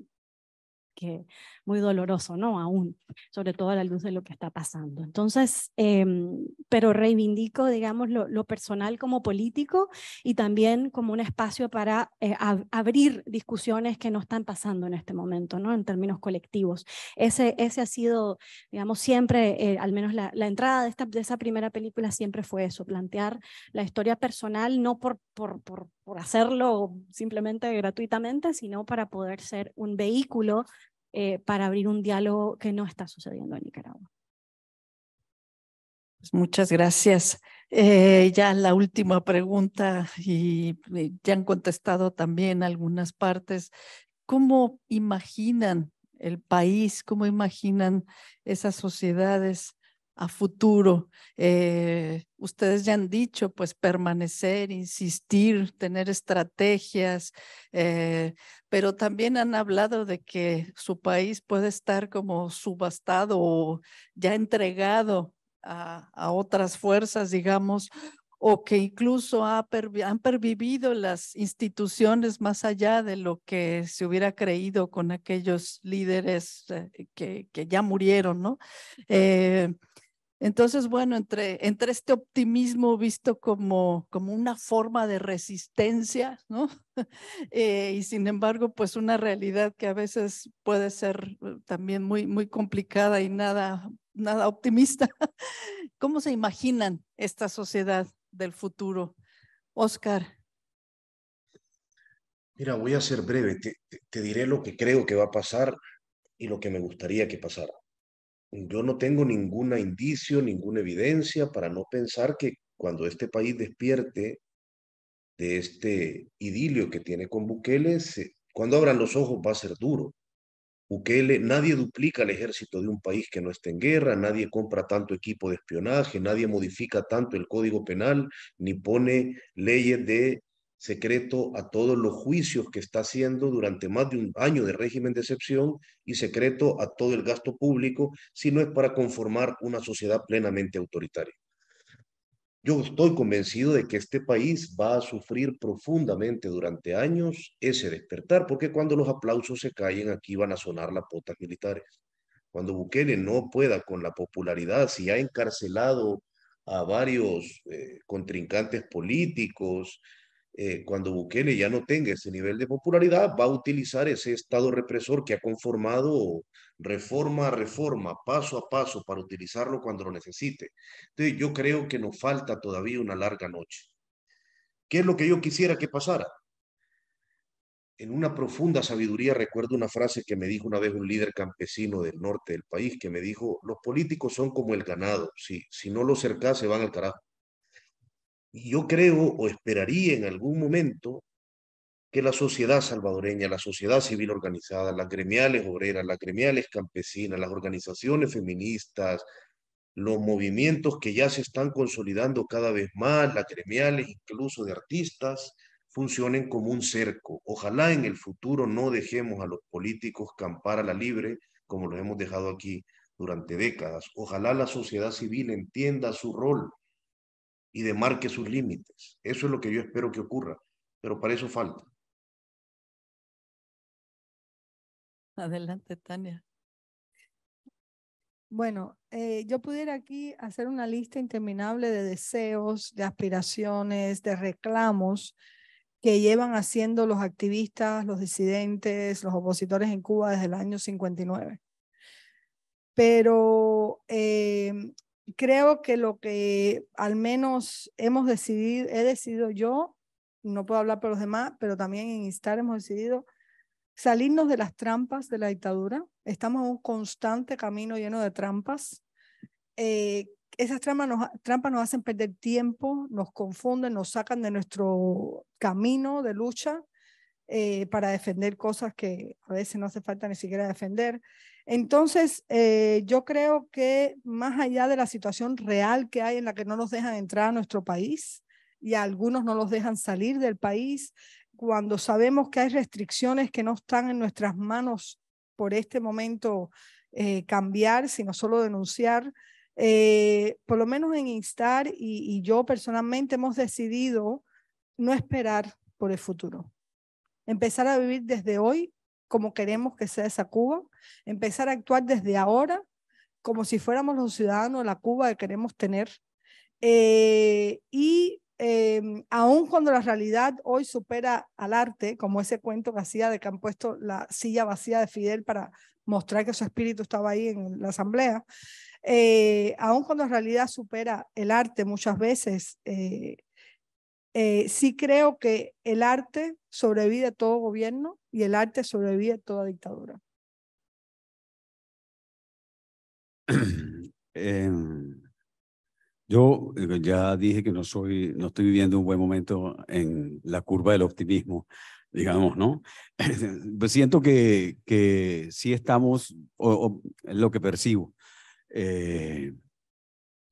que muy doloroso, ¿no? Aún, sobre todo a la luz de lo que está pasando. Entonces, em, pero reivindico, digamos, lo, personal como político y también como un espacio para eh, abrir discusiones que no están pasando en este momento, ¿no? En términos colectivos. Ese, ese ha sido, digamos, siempre, eh, al menos la, entrada de, esta, de esa primera película siempre fue eso, plantear la historia personal no por, por por hacerlo simplemente gratuitamente, sino para poder ser un vehículo eh, para abrir un diálogo que no está sucediendo en Nicaragua. Pues muchas gracias. Eh, ya la última pregunta y eh, ya han contestado también algunas partes. ¿Cómo imaginan el país? ¿Cómo imaginan esas sociedades a futuro. Eh, ustedes ya han dicho, pues permanecer, insistir, tener estrategias, eh, pero también han hablado de que su país puede estar como subastado o ya entregado a, otras fuerzas, digamos, o que incluso han pervivido las instituciones más allá de lo que se hubiera creído con aquellos líderes eh, que, que, ya murieron, ¿no? Entonces, bueno, entre, entre este optimismo visto como, como una forma de resistencia, ¿no? Eh, y sin embargo, pues una realidad que a veces puede ser eh, también muy, muy complicada y nada, nada optimista. ¿Cómo se imaginan esta sociedad del futuro? Oscar. Mira, voy a ser breve. te diré lo que creo que va a pasar y lo que me gustaría que pasara yo no tengo ningún indicio, ninguna evidencia para no pensar que cuando este país despierte de este idilio que tiene con Bukele, cuando abran los ojos va a ser duro. Bukele, nadie duplica el ejército de un país que no esté en guerra, nadie compra tanto equipo de espionaje, nadie modifica tanto el código penal, ni pone leyes de secreto a todos los juicios que está haciendo durante más de un año de régimen de excepción y secreto a todo el gasto público, si no es para conformar una sociedad plenamente autoritaria. Yo estoy convencido de que este país va a sufrir profundamente durante años ese despertar, porque cuando los aplausos se callen, aquí van a sonar las potas militares. Cuando Bukele no pueda con la popularidad, si ha encarcelado a varios eh, contrincantes políticos, eh, cuando Bukele ya no tenga ese nivel de popularidad, va a utilizar ese Estado represor que ha conformado reforma a reforma, paso a paso, para utilizarlo cuando lo necesite. Entonces yo creo que nos falta todavía una larga noche. ¿Qué es lo que yo quisiera que pasara? En una profunda sabiduría recuerdo una frase que me dijo una vez un líder campesino del norte del país, que me dijo, los políticos son como el ganado, si, si no los cercas se van al carajo yo creo o esperaría en algún momento que la sociedad salvadoreña, la sociedad civil organizada, las gremiales obreras, las gremiales campesinas, las organizaciones feministas, los movimientos que ya se están consolidando cada vez más, las gremiales incluso de artistas, funcionen como un cerco. Ojalá en el futuro no dejemos a los políticos campar a la libre como lo hemos dejado aquí durante décadas. Ojalá la sociedad civil entienda su rol y demarque sus límites. Eso es lo que yo espero que ocurra, pero para eso falta. Adelante, Tania. Bueno, eh, yo pudiera aquí hacer una lista interminable de deseos, de aspiraciones, de reclamos que llevan haciendo los activistas, los disidentes, los opositores en Cuba desde el año 59. Pero eh, creo que lo que al menos hemos decidido, he decidido yo, no puedo hablar por los demás, pero también en Instar hemos decidido salirnos de las trampas de la dictadura. Estamos en un constante camino lleno de trampas. Eh, esas trampas nos, trampas nos hacen perder tiempo, nos confunden, nos sacan de nuestro camino de lucha eh, para defender cosas que a veces no hace falta ni siquiera defender. Entonces, eh, yo creo que más allá de la situación real que hay en la que no nos dejan entrar a nuestro país y a algunos no los dejan salir del país, cuando sabemos que hay restricciones que no están en nuestras manos por este momento eh, cambiar, sino solo denunciar, por lo menos en Instar y yo personalmente hemos decidido no esperar por el futuro empezar a vivir desde hoy como queremos que sea esa Cuba, empezar a actuar desde ahora como si fuéramos los ciudadanos de la Cuba que queremos tener. Eh, y aún em, aun cuando la realidad hoy supera al arte, como ese cuento que hacía de que han puesto la silla vacía de Fidel para mostrar que su espíritu estaba ahí en la asamblea, Aún eh, aun cuando la realidad supera el arte muchas veces, eh, eh, sí creo que el arte sobrevive a todo gobierno y el arte sobrevive a toda dictadura. Em, yo eh, ya dije que no soy, no estoy viviendo un buen momento en la curva del optimismo, digamos, ¿no? Pues siento que, que sí estamos, o, lo que percibo, eh,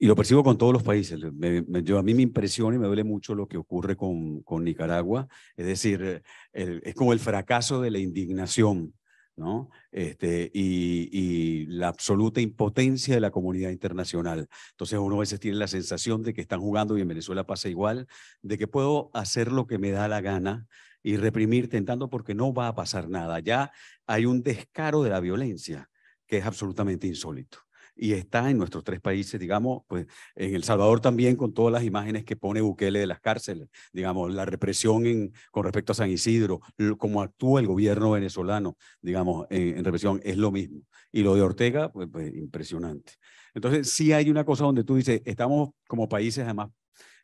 y lo percibo con todos los países. a mí me impresiona y me duele mucho lo que ocurre con, con Nicaragua. Es decir, es como el fracaso de la indignación, ¿no? Este, y, y, la absoluta impotencia de la comunidad internacional. Entonces uno a veces tiene la sensación de que están jugando y en Venezuela pasa igual, de que puedo hacer lo que me da la gana y reprimir tentando porque no va a pasar nada. Ya hay un descaro de la violencia que es absolutamente insólito y está en nuestros tres países, digamos, pues en El Salvador también con todas las imágenes que pone Bukele de las cárceles, digamos, la represión en, con respecto a San Isidro, cómo actúa el gobierno venezolano, digamos, en, represión, es lo mismo. Y lo de Ortega, pues, pues, impresionante. Entonces, sí hay una cosa donde tú dices, estamos como países además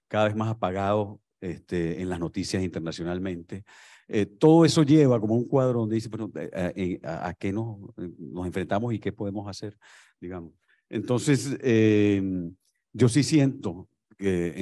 cada vez más apagados este, en las noticias internacionalmente. Eh, todo eso lleva como un cuadro donde dice, bueno, eh, eh, a, a, qué nos, nos enfrentamos y qué podemos hacer, digamos. Entonces, eh, yo sí siento que,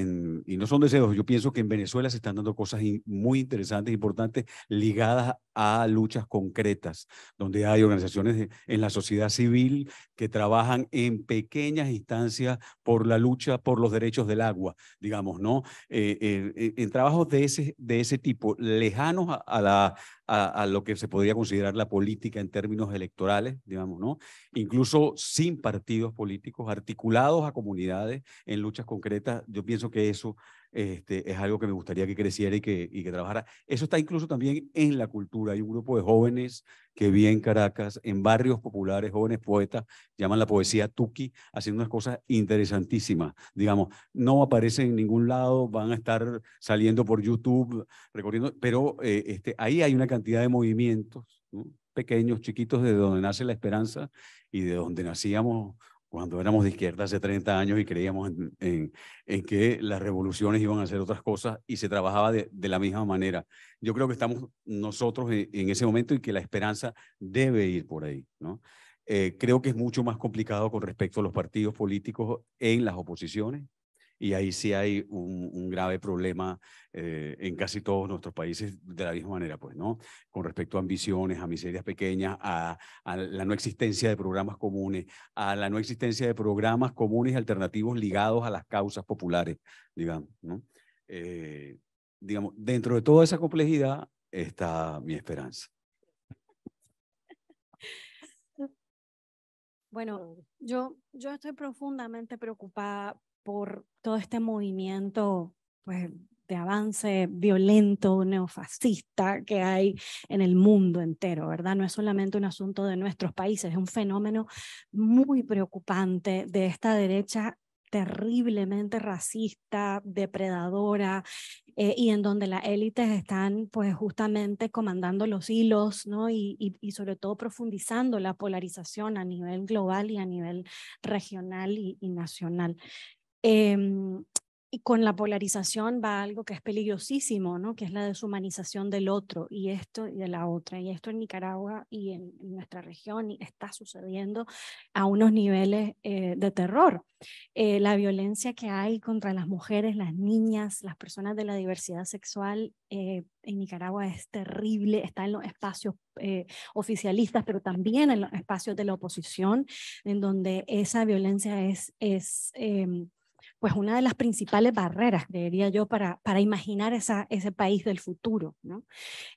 y no son deseos, yo pienso que en Venezuela se están dando cosas muy interesantes, importantes, ligadas a luchas concretas, donde hay organizaciones en la sociedad civil que trabajan en pequeñas instancias por la lucha por los derechos del agua, digamos, ¿no? Eh, eh, en trabajos de ese, de ese tipo, lejanos a, la, a, lo que se podría considerar la política en términos electorales, digamos, ¿no? Incluso sin partidos políticos, articulados a comunidades en luchas concretas. Yo pienso que eso este, es algo que me gustaría que creciera y que, trabajara. Eso está incluso también en la cultura. Hay un grupo de jóvenes que vi en Caracas, en barrios populares, jóvenes poetas, llaman la poesía tuki, haciendo unas cosas interesantísimas. Digamos, no aparecen en ningún lado, van a estar saliendo por YouTube, recorriendo, pero eh, este, ahí hay una cantidad de movimientos pequeños, chiquitos, de donde nace la esperanza y de donde nacíamos cuando éramos de izquierda hace 30 años y creíamos en, que las revoluciones iban a hacer otras cosas y se trabajaba de, la misma manera. Yo creo que estamos nosotros en, ese momento y que la esperanza debe ir por ahí. ¿no? Eh, creo que es mucho más complicado con respecto a los partidos políticos en las oposiciones y ahí sí hay un, grave problema eh, en casi todos nuestros países de la misma manera, pues, ¿no? Con respecto a ambiciones, a miserias pequeñas, a, la no existencia de programas comunes, a la no existencia de programas comunes y alternativos ligados a las causas populares, digamos, ¿no? Eh, digamos, dentro de toda esa complejidad está mi esperanza. Bueno, yo, yo estoy profundamente preocupada por todo este movimiento pues, de avance violento, neofascista que hay en el mundo entero, ¿verdad? No es solamente un asunto de nuestros países, es un fenómeno muy preocupante de esta derecha terriblemente racista, depredadora, eh, y en donde las élites están pues justamente comandando los hilos, ¿no? Y, sobre todo profundizando la polarización a nivel global y a nivel regional y nacional. Em, y con la polarización va algo que es peligrosísimo, ¿no? que es la deshumanización del otro y esto y de la otra. Y esto en Nicaragua y en, nuestra región está sucediendo a unos niveles eh, de terror. Eh, la violencia que hay contra las mujeres, las niñas, las personas de la diversidad sexual eh, en Nicaragua es terrible, está en los espacios oficialistas, pero también en los espacios de la oposición, en donde esa violencia es... es em, pues una de las principales barreras, diría yo, para, para imaginar esa, ese país del futuro. ¿no?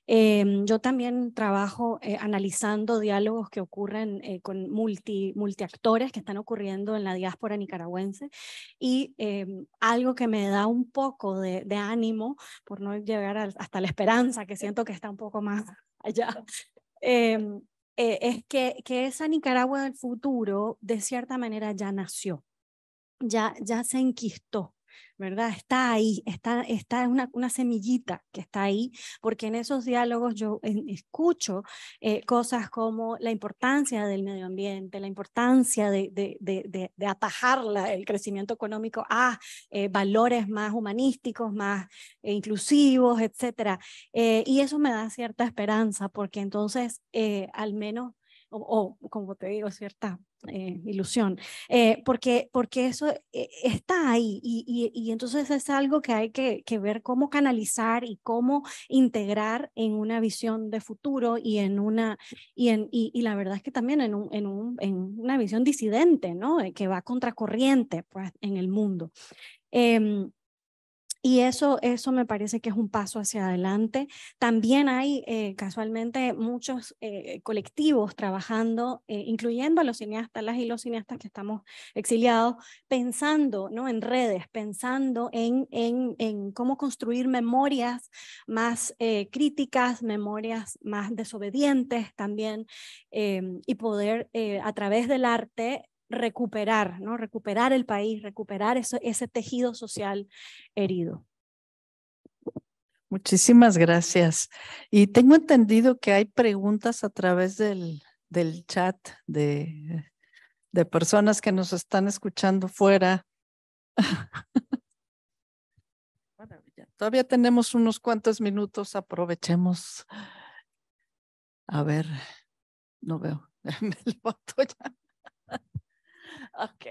Em, yo también trabajo eh, analizando diálogos que ocurren eh, con multi, multiactores que están ocurriendo en la diáspora nicaragüense y em, algo que me da un poco de, ánimo, por no llegar hasta la esperanza, que siento que está un poco más allá. Em, eh, es que, que, esa Nicaragua del futuro de cierta manera ya nació ya, ya se enquistó, ¿verdad? Está ahí, está, está una, semillita que está ahí, porque en esos diálogos yo escucho eh, cosas como la importancia del medio ambiente, la importancia de, atajar el crecimiento económico a eh, valores más humanísticos, más eh, inclusivos, etc. y eso me da cierta esperanza, porque entonces al menos, o, o como te digo, cierta eh, ilusión, eh, porque, porque eso eh, está ahí y, entonces es algo que hay que, ver cómo canalizar y cómo integrar en una visión de futuro y en una, y, en, y, la verdad es que también en, un, en, un, en, una visión disidente, ¿no? Que va contracorriente pues, en el mundo. Em, y eso, eso me parece que es un paso hacia adelante. También hay eh, casualmente muchos eh, colectivos trabajando, eh, incluyendo a los cineastas, las y los cineastas que estamos exiliados, pensando ¿no? en redes, pensando en, en, en cómo construir memorias más críticas, memorias más desobedientes también, y poder a través del arte recuperar, ¿no? Recuperar el país, recuperar ese tejido social herido. Muchísimas gracias. Y tengo entendido que hay preguntas a través del, chat de, personas que nos están escuchando fuera. Todavía tenemos unos cuantos minutos, aprovechemos. A ver, no veo. Me ya. Ok.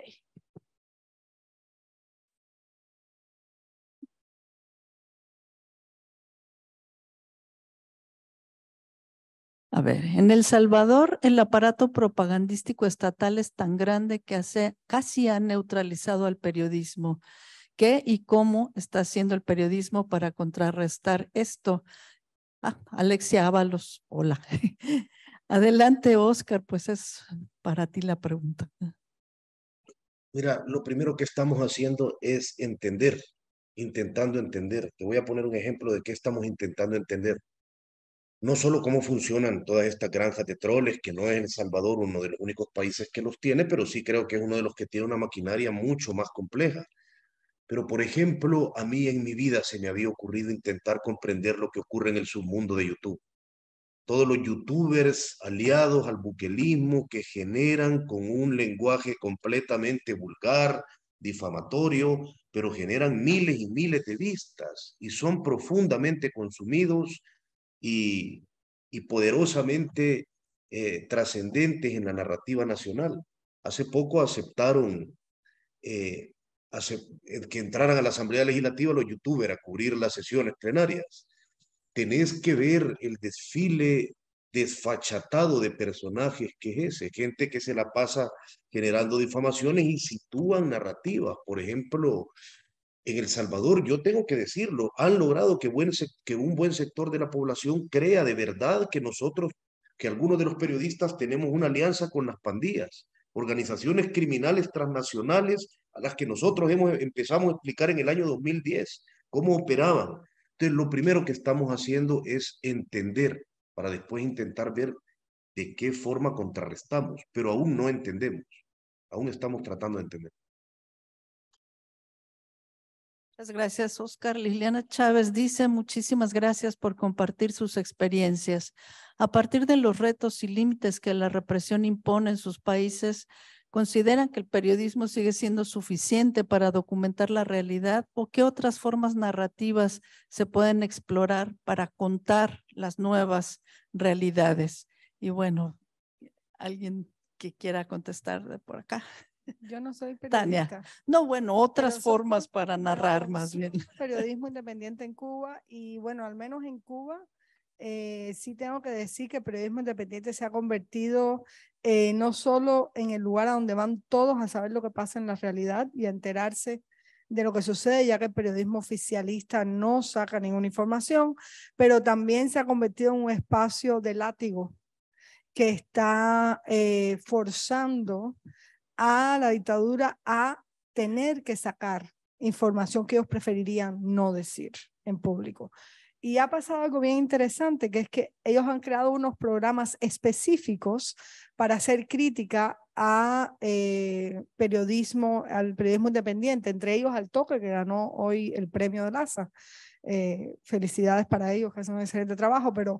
A ver, en El Salvador el aparato propagandístico estatal es tan grande que hace, casi ha neutralizado al periodismo. ¿Qué y cómo está haciendo el periodismo para contrarrestar esto? Ah, Alexia Ábalos, hola. Adelante, Oscar, pues es para ti la pregunta. Mira, lo primero que estamos haciendo es entender, intentando entender. Te voy a poner un ejemplo de qué estamos intentando entender. No solo cómo funcionan todas estas granjas de troles, que no es El Salvador uno de los únicos países que los tiene, pero sí creo que es uno de los que tiene una maquinaria mucho más compleja. Pero, por ejemplo, a mí en mi vida se me había ocurrido intentar comprender lo que ocurre en el submundo de YouTube todos los youtubers aliados al buquelismo que generan con un lenguaje completamente vulgar, difamatorio, pero generan miles y miles de vistas y son profundamente consumidos y, poderosamente eh, trascendentes en la narrativa nacional. Hace poco aceptaron eh, eh, que entraran a la Asamblea Legislativa los youtubers a cubrir las sesiones plenarias tenés que ver el desfile desfachatado de personajes que es ese, gente que se la pasa generando difamaciones y sitúan narrativas. Por ejemplo, en El Salvador, yo tengo que decirlo, han logrado que, un buen sector de la población crea de verdad que nosotros, que algunos de los periodistas tenemos una alianza con las pandillas, organizaciones criminales transnacionales a las que nosotros hemos, empezamos a explicar en el año 2010 cómo operaban lo primero que estamos haciendo es entender para después intentar ver de qué forma contrarrestamos, pero aún no entendemos, aún estamos tratando de entender. Muchas gracias, Oscar. Liliana Chávez dice, muchísimas gracias por compartir sus experiencias. A partir de los retos y límites que la represión impone en sus países, ¿Consideran que el periodismo sigue siendo suficiente para documentar la realidad o qué otras formas narrativas se pueden explorar para contar las nuevas realidades? Y bueno, alguien que quiera contestar de por acá. Yo no soy periodista. No, bueno, otras formas para narrar más bien. Periodismo independiente en Cuba y bueno, al menos en Cuba eh, sí tengo que decir que el periodismo independiente se ha convertido eh, no solo en el lugar a donde van todos a saber lo que pasa en la realidad y a enterarse de lo que sucede, ya que el periodismo oficialista no saca ninguna información, pero también se ha convertido en un espacio de látigo que está eh, forzando a la dictadura a tener que sacar información que ellos preferirían no decir en público. Y ha pasado algo bien interesante, que es que ellos han creado unos programas específicos para hacer crítica a eh, periodismo, al periodismo independiente, entre ellos al Toque, que ganó hoy el premio de LASA. Eh, felicidades para ellos, que hacen un excelente trabajo, pero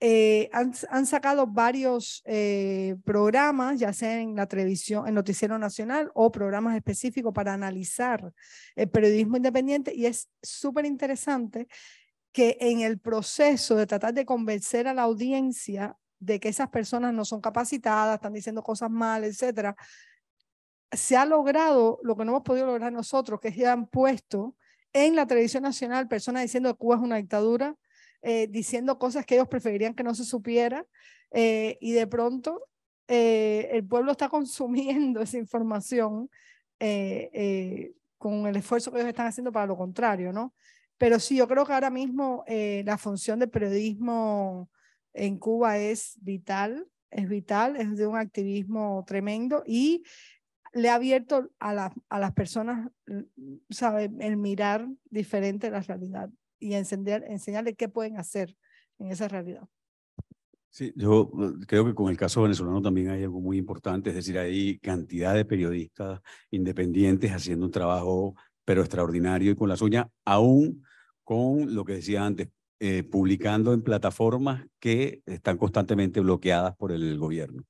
eh, han, sacado varios eh, programas, ya sea en la televisión, en Noticiero Nacional o programas específicos para analizar el periodismo independiente y es súper interesante que en el proceso de tratar de convencer a la audiencia de que esas personas no son capacitadas, están diciendo cosas mal, etcétera, se ha logrado lo que no hemos podido lograr nosotros, que es que han puesto en la tradición nacional personas diciendo que Cuba es una dictadura, eh, diciendo cosas que ellos preferirían que no se supiera, eh, y de pronto eh, el pueblo está consumiendo esa información con el esfuerzo que ellos están haciendo para lo contrario, ¿no? Pero sí, yo creo que ahora mismo eh, la función del periodismo en Cuba es vital, es vital, es de un activismo tremendo y le ha abierto a, a las personas, mm, ¿sabe? el mirar diferente la realidad y encender, enseñarle qué pueden hacer en esa realidad. Sí, yo eh, creo que con el caso venezolano también hay algo muy importante, es decir, hay cantidad de periodistas independientes haciendo un trabajo pero extraordinario y con la suya, aún con lo que decía antes, eh, publicando en plataformas que están constantemente bloqueadas por el gobierno.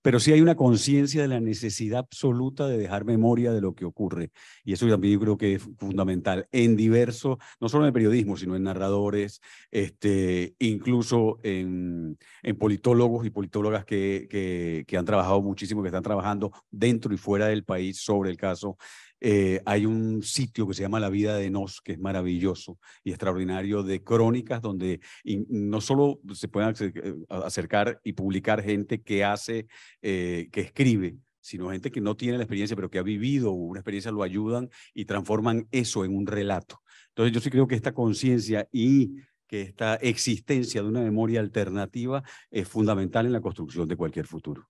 Pero sí hay una conciencia de la necesidad absoluta de dejar memoria de lo que ocurre. Y eso también yo creo que es fundamental en diversos, no solo en periodismo, sino en narradores, este, incluso en, politólogos y politólogas que, que han trabajado muchísimo, que están trabajando dentro y fuera del país sobre el caso eh, hay un sitio que se llama La Vida de Nos, que es maravilloso y extraordinario, de crónicas donde no solo se pueden eh, acercar y publicar gente que hace, eh, que escribe, sino gente que no tiene la experiencia, pero que ha vivido una experiencia, lo ayudan y transforman eso en un relato. Entonces yo sí creo que esta conciencia y que esta existencia de una memoria alternativa es fundamental en la construcción de cualquier futuro.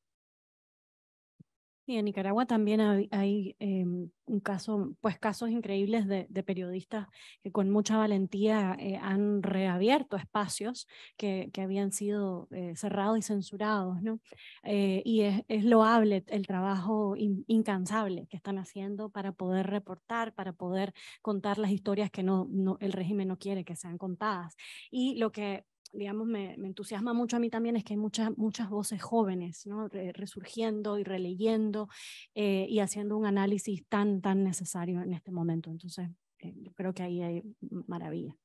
Y en Nicaragua también hay, em, un caso, pues casos increíbles de, periodistas que con mucha valentía eh, han reabierto espacios que, que habían sido eh, cerrados y censurados, ¿no? Eh, y es, loable el trabajo incansable que están haciendo para poder reportar, para poder contar las historias que no, el régimen no quiere que sean contadas. Y lo que digamos, me, entusiasma mucho a mí también es que hay muchas, muchas voces jóvenes, ¿no? resurgiendo y releyendo eh, y haciendo un análisis tan, tan necesario en este momento. Entonces, eh, yo creo que ahí hay maravilla.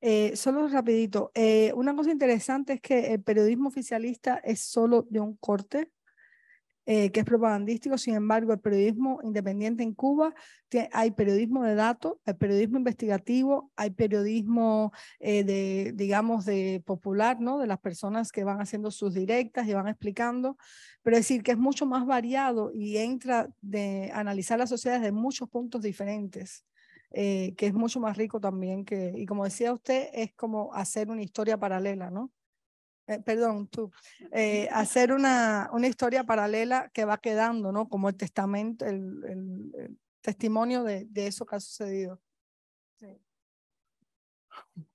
Eh, solo rapidito, una cosa interesante es que el periodismo oficialista es solo de un corte, eh, que es propagandístico, sin embargo, el periodismo independiente en Cuba, hay periodismo de datos, hay periodismo investigativo, hay periodismo eh, de, digamos, de popular, ¿no? De las personas que van haciendo sus directas y van explicando, pero es decir, que es mucho más variado y entra de analizar la sociedad desde muchos puntos diferentes. Eh, que es mucho más rico también que, y como decía usted, es como hacer una historia paralela, ¿no? Eh, perdón, tú, eh, hacer una, historia paralela que va quedando, ¿no? Como el testamento, el, testimonio de, eso que ha sucedido.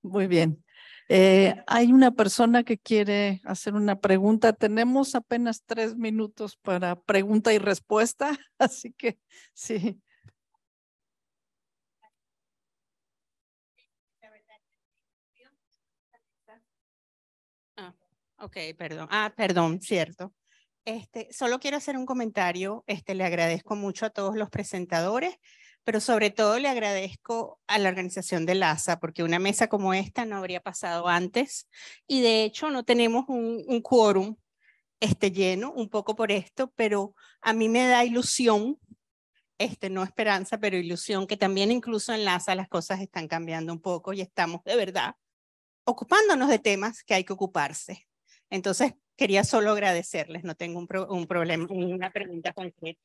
Muy bien. Eh, hay una persona que quiere hacer una pregunta. Tenemos apenas tres minutos para pregunta y respuesta, así que sí, Ok, perdón. Ah, perdón, cierto. Este, solo quiero hacer un comentario. Este, le agradezco mucho a todos los presentadores, pero sobre todo le agradezco a la organización de LASA, porque una mesa como esta no habría pasado antes. Y de hecho, no tenemos un, quórum este, lleno, un poco por esto, pero a mí me da ilusión, este, no esperanza, pero ilusión, que también incluso en LASA las cosas están cambiando un poco y estamos de verdad ocupándonos de temas que hay que ocuparse. Entonces, quería solo agradecerles, no tengo un, problema, una pregunta concreta.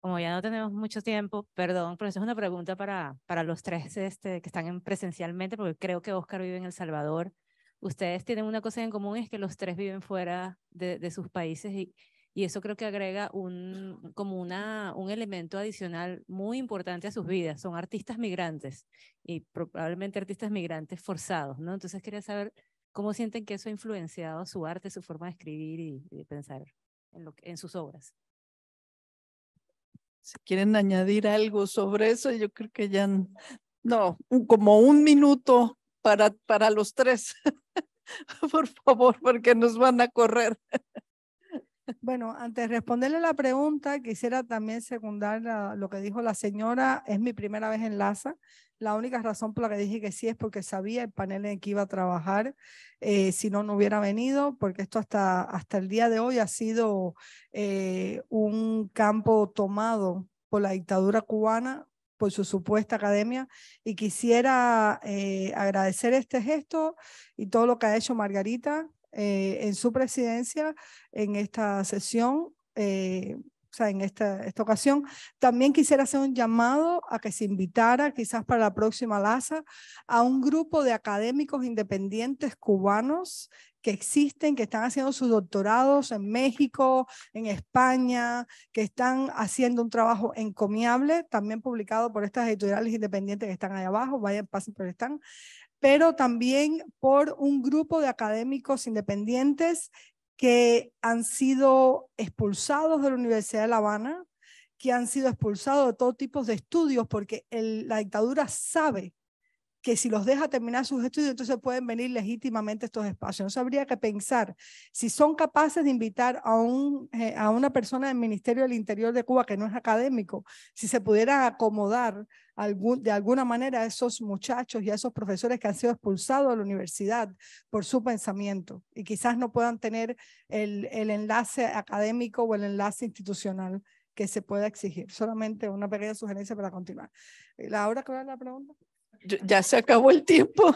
Como ya no tenemos mucho tiempo, perdón, pero es una pregunta para, para los tres este, que están en presencialmente, porque creo que Oscar vive en El Salvador. Ustedes tienen una cosa en común, es que los tres viven fuera de, de sus países y y eso creo que agrega un, como una, un elemento adicional muy importante a sus vidas. Son artistas migrantes y probablemente artistas migrantes forzados, ¿no? Entonces quería saber cómo sienten que eso ha influenciado su arte, su forma de escribir y, pensar en, en sus obras. Si quieren añadir algo sobre eso, yo creo que ya no, como un minuto para, para los tres, por favor, porque nos van a correr. Bueno, antes de responderle la pregunta, quisiera también secundar lo que dijo la señora. Es mi primera vez en LASA. La única razón por la que dije que sí es porque sabía el panel en que iba a trabajar, eh, si no, no hubiera venido, porque esto hasta, hasta el día de hoy ha sido eh, un campo tomado por la dictadura cubana, por su supuesta academia y quisiera eh, agradecer este gesto y todo lo que ha hecho Margarita, eh, en su presidencia en esta sesión. Eh, o sea, en esta, esta ocasión. También quisiera hacer un llamado a que se invitara, quizás para la próxima LASA, a un grupo de académicos independientes cubanos que existen, que están haciendo sus doctorados en México, en España, que están haciendo un trabajo encomiable, también publicado por estas editoriales independientes que están ahí abajo, vayan, pasen por están, pero también por un grupo de académicos independientes que han sido expulsados de la Universidad de La Habana, que han sido expulsados de todo tipo de estudios, porque la dictadura sabe que si los deja terminar sus estudios, entonces pueden venir legítimamente a estos espacios. no habría que pensar si son capaces de invitar a, un, eh, a una persona del Ministerio del Interior de Cuba que no es académico, si se pudiera acomodar de alguna manera a esos muchachos y a esos profesores que han sido expulsados de la universidad por su pensamiento y quizás no puedan tener el, el enlace académico o el enlace institucional que se pueda exigir. Solamente una pequeña sugerencia para continuar. Eh, ¿La hora que va la pregunta? ya se acabó el tiempo.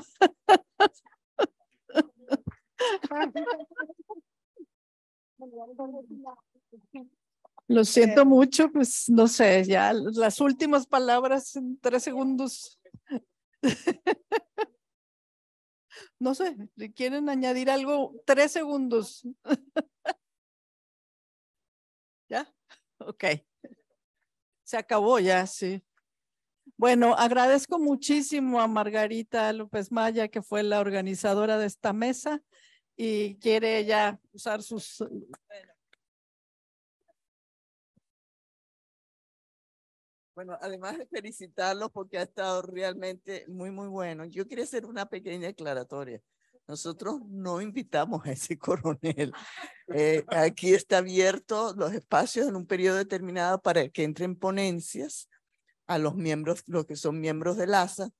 Lo siento mucho, pues no sé, ya las últimas palabras en tres segundos. No sé, ¿quieren añadir algo? Tres segundos. ¿Ya? Ok. Se acabó ya, sí. Bueno, agradezco muchísimo a Margarita López Maya, que fue la organizadora de esta mesa y quiere ya usar sus... Eh, bueno, además de felicitarlo porque ha estado realmente muy, muy bueno. Yo quería hacer una pequeña aclaratoria. Nosotros no invitamos a ese coronel. Eh, aquí está abierto los espacios en un periodo determinado para que entren ponencias a los miembros, los que son miembros de LASA.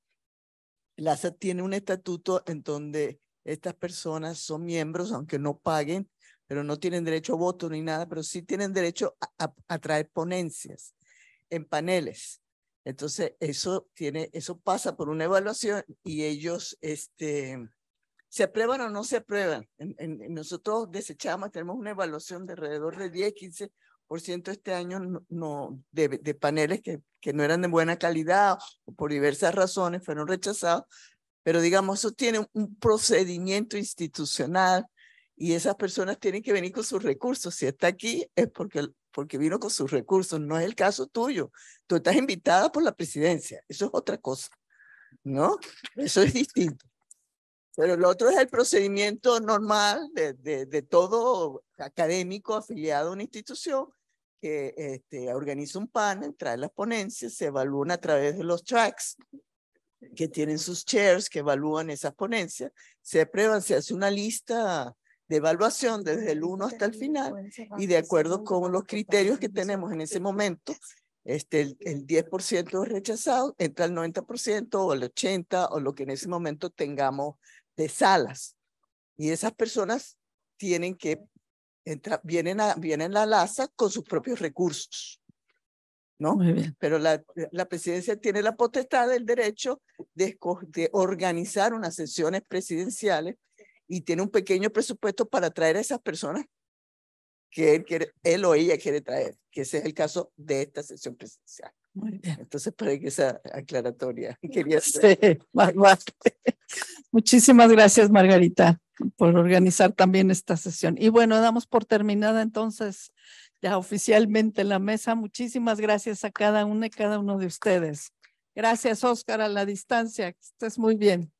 LASA tiene un estatuto en donde estas personas son miembros, aunque no paguen, pero no tienen derecho a voto ni nada, pero sí tienen derecho a, a, traer ponencias en paneles. Entonces, eso, tiene, eso pasa por una evaluación y ellos este, se aprueban o no se aprueban. En, nosotros desechamos, tenemos una evaluación de alrededor de 10, 15 por ciento este año no, de, paneles que, que, no eran de buena calidad o por diversas razones fueron rechazados, pero digamos, eso tiene un procedimiento institucional y esas personas tienen que venir con sus recursos. Si está aquí es porque, porque vino con sus recursos, no es el caso tuyo. Tú estás invitada por la presidencia, eso es otra cosa, ¿no? Eso es distinto. Pero lo otro es el procedimiento normal de, de, de, todo académico afiliado a una institución que este, organiza un panel, trae las ponencias, se evalúan a través de los tracks que tienen sus chairs que evalúan esas ponencias, se aprueban, se hace una lista de evaluación desde el 1 hasta el final y de acuerdo con los criterios que tenemos en ese momento, este, el, el 10% es rechazado, entra el 90% o el 80% o lo que en ese momento tengamos de salas. Y esas personas tienen que vienen, a, vienen a LASA con sus propios recursos. ¿no? Muy bien. Pero la, la, presidencia tiene la potestad del derecho de, organizar unas sesiones presidenciales y tiene un pequeño presupuesto para traer a esas personas que él, quiere, él o ella quiere traer, que ese es el caso de esta sesión presidencial. Muy bien. Entonces, para que esa aclaratoria quería hacer. Muchísimas gracias, Margarita por organizar también esta sesión. Y bueno, damos por terminada entonces ya oficialmente la mesa. Muchísimas gracias a cada una y cada uno de ustedes. Gracias, Oscar, a la distancia. Que estés muy bien.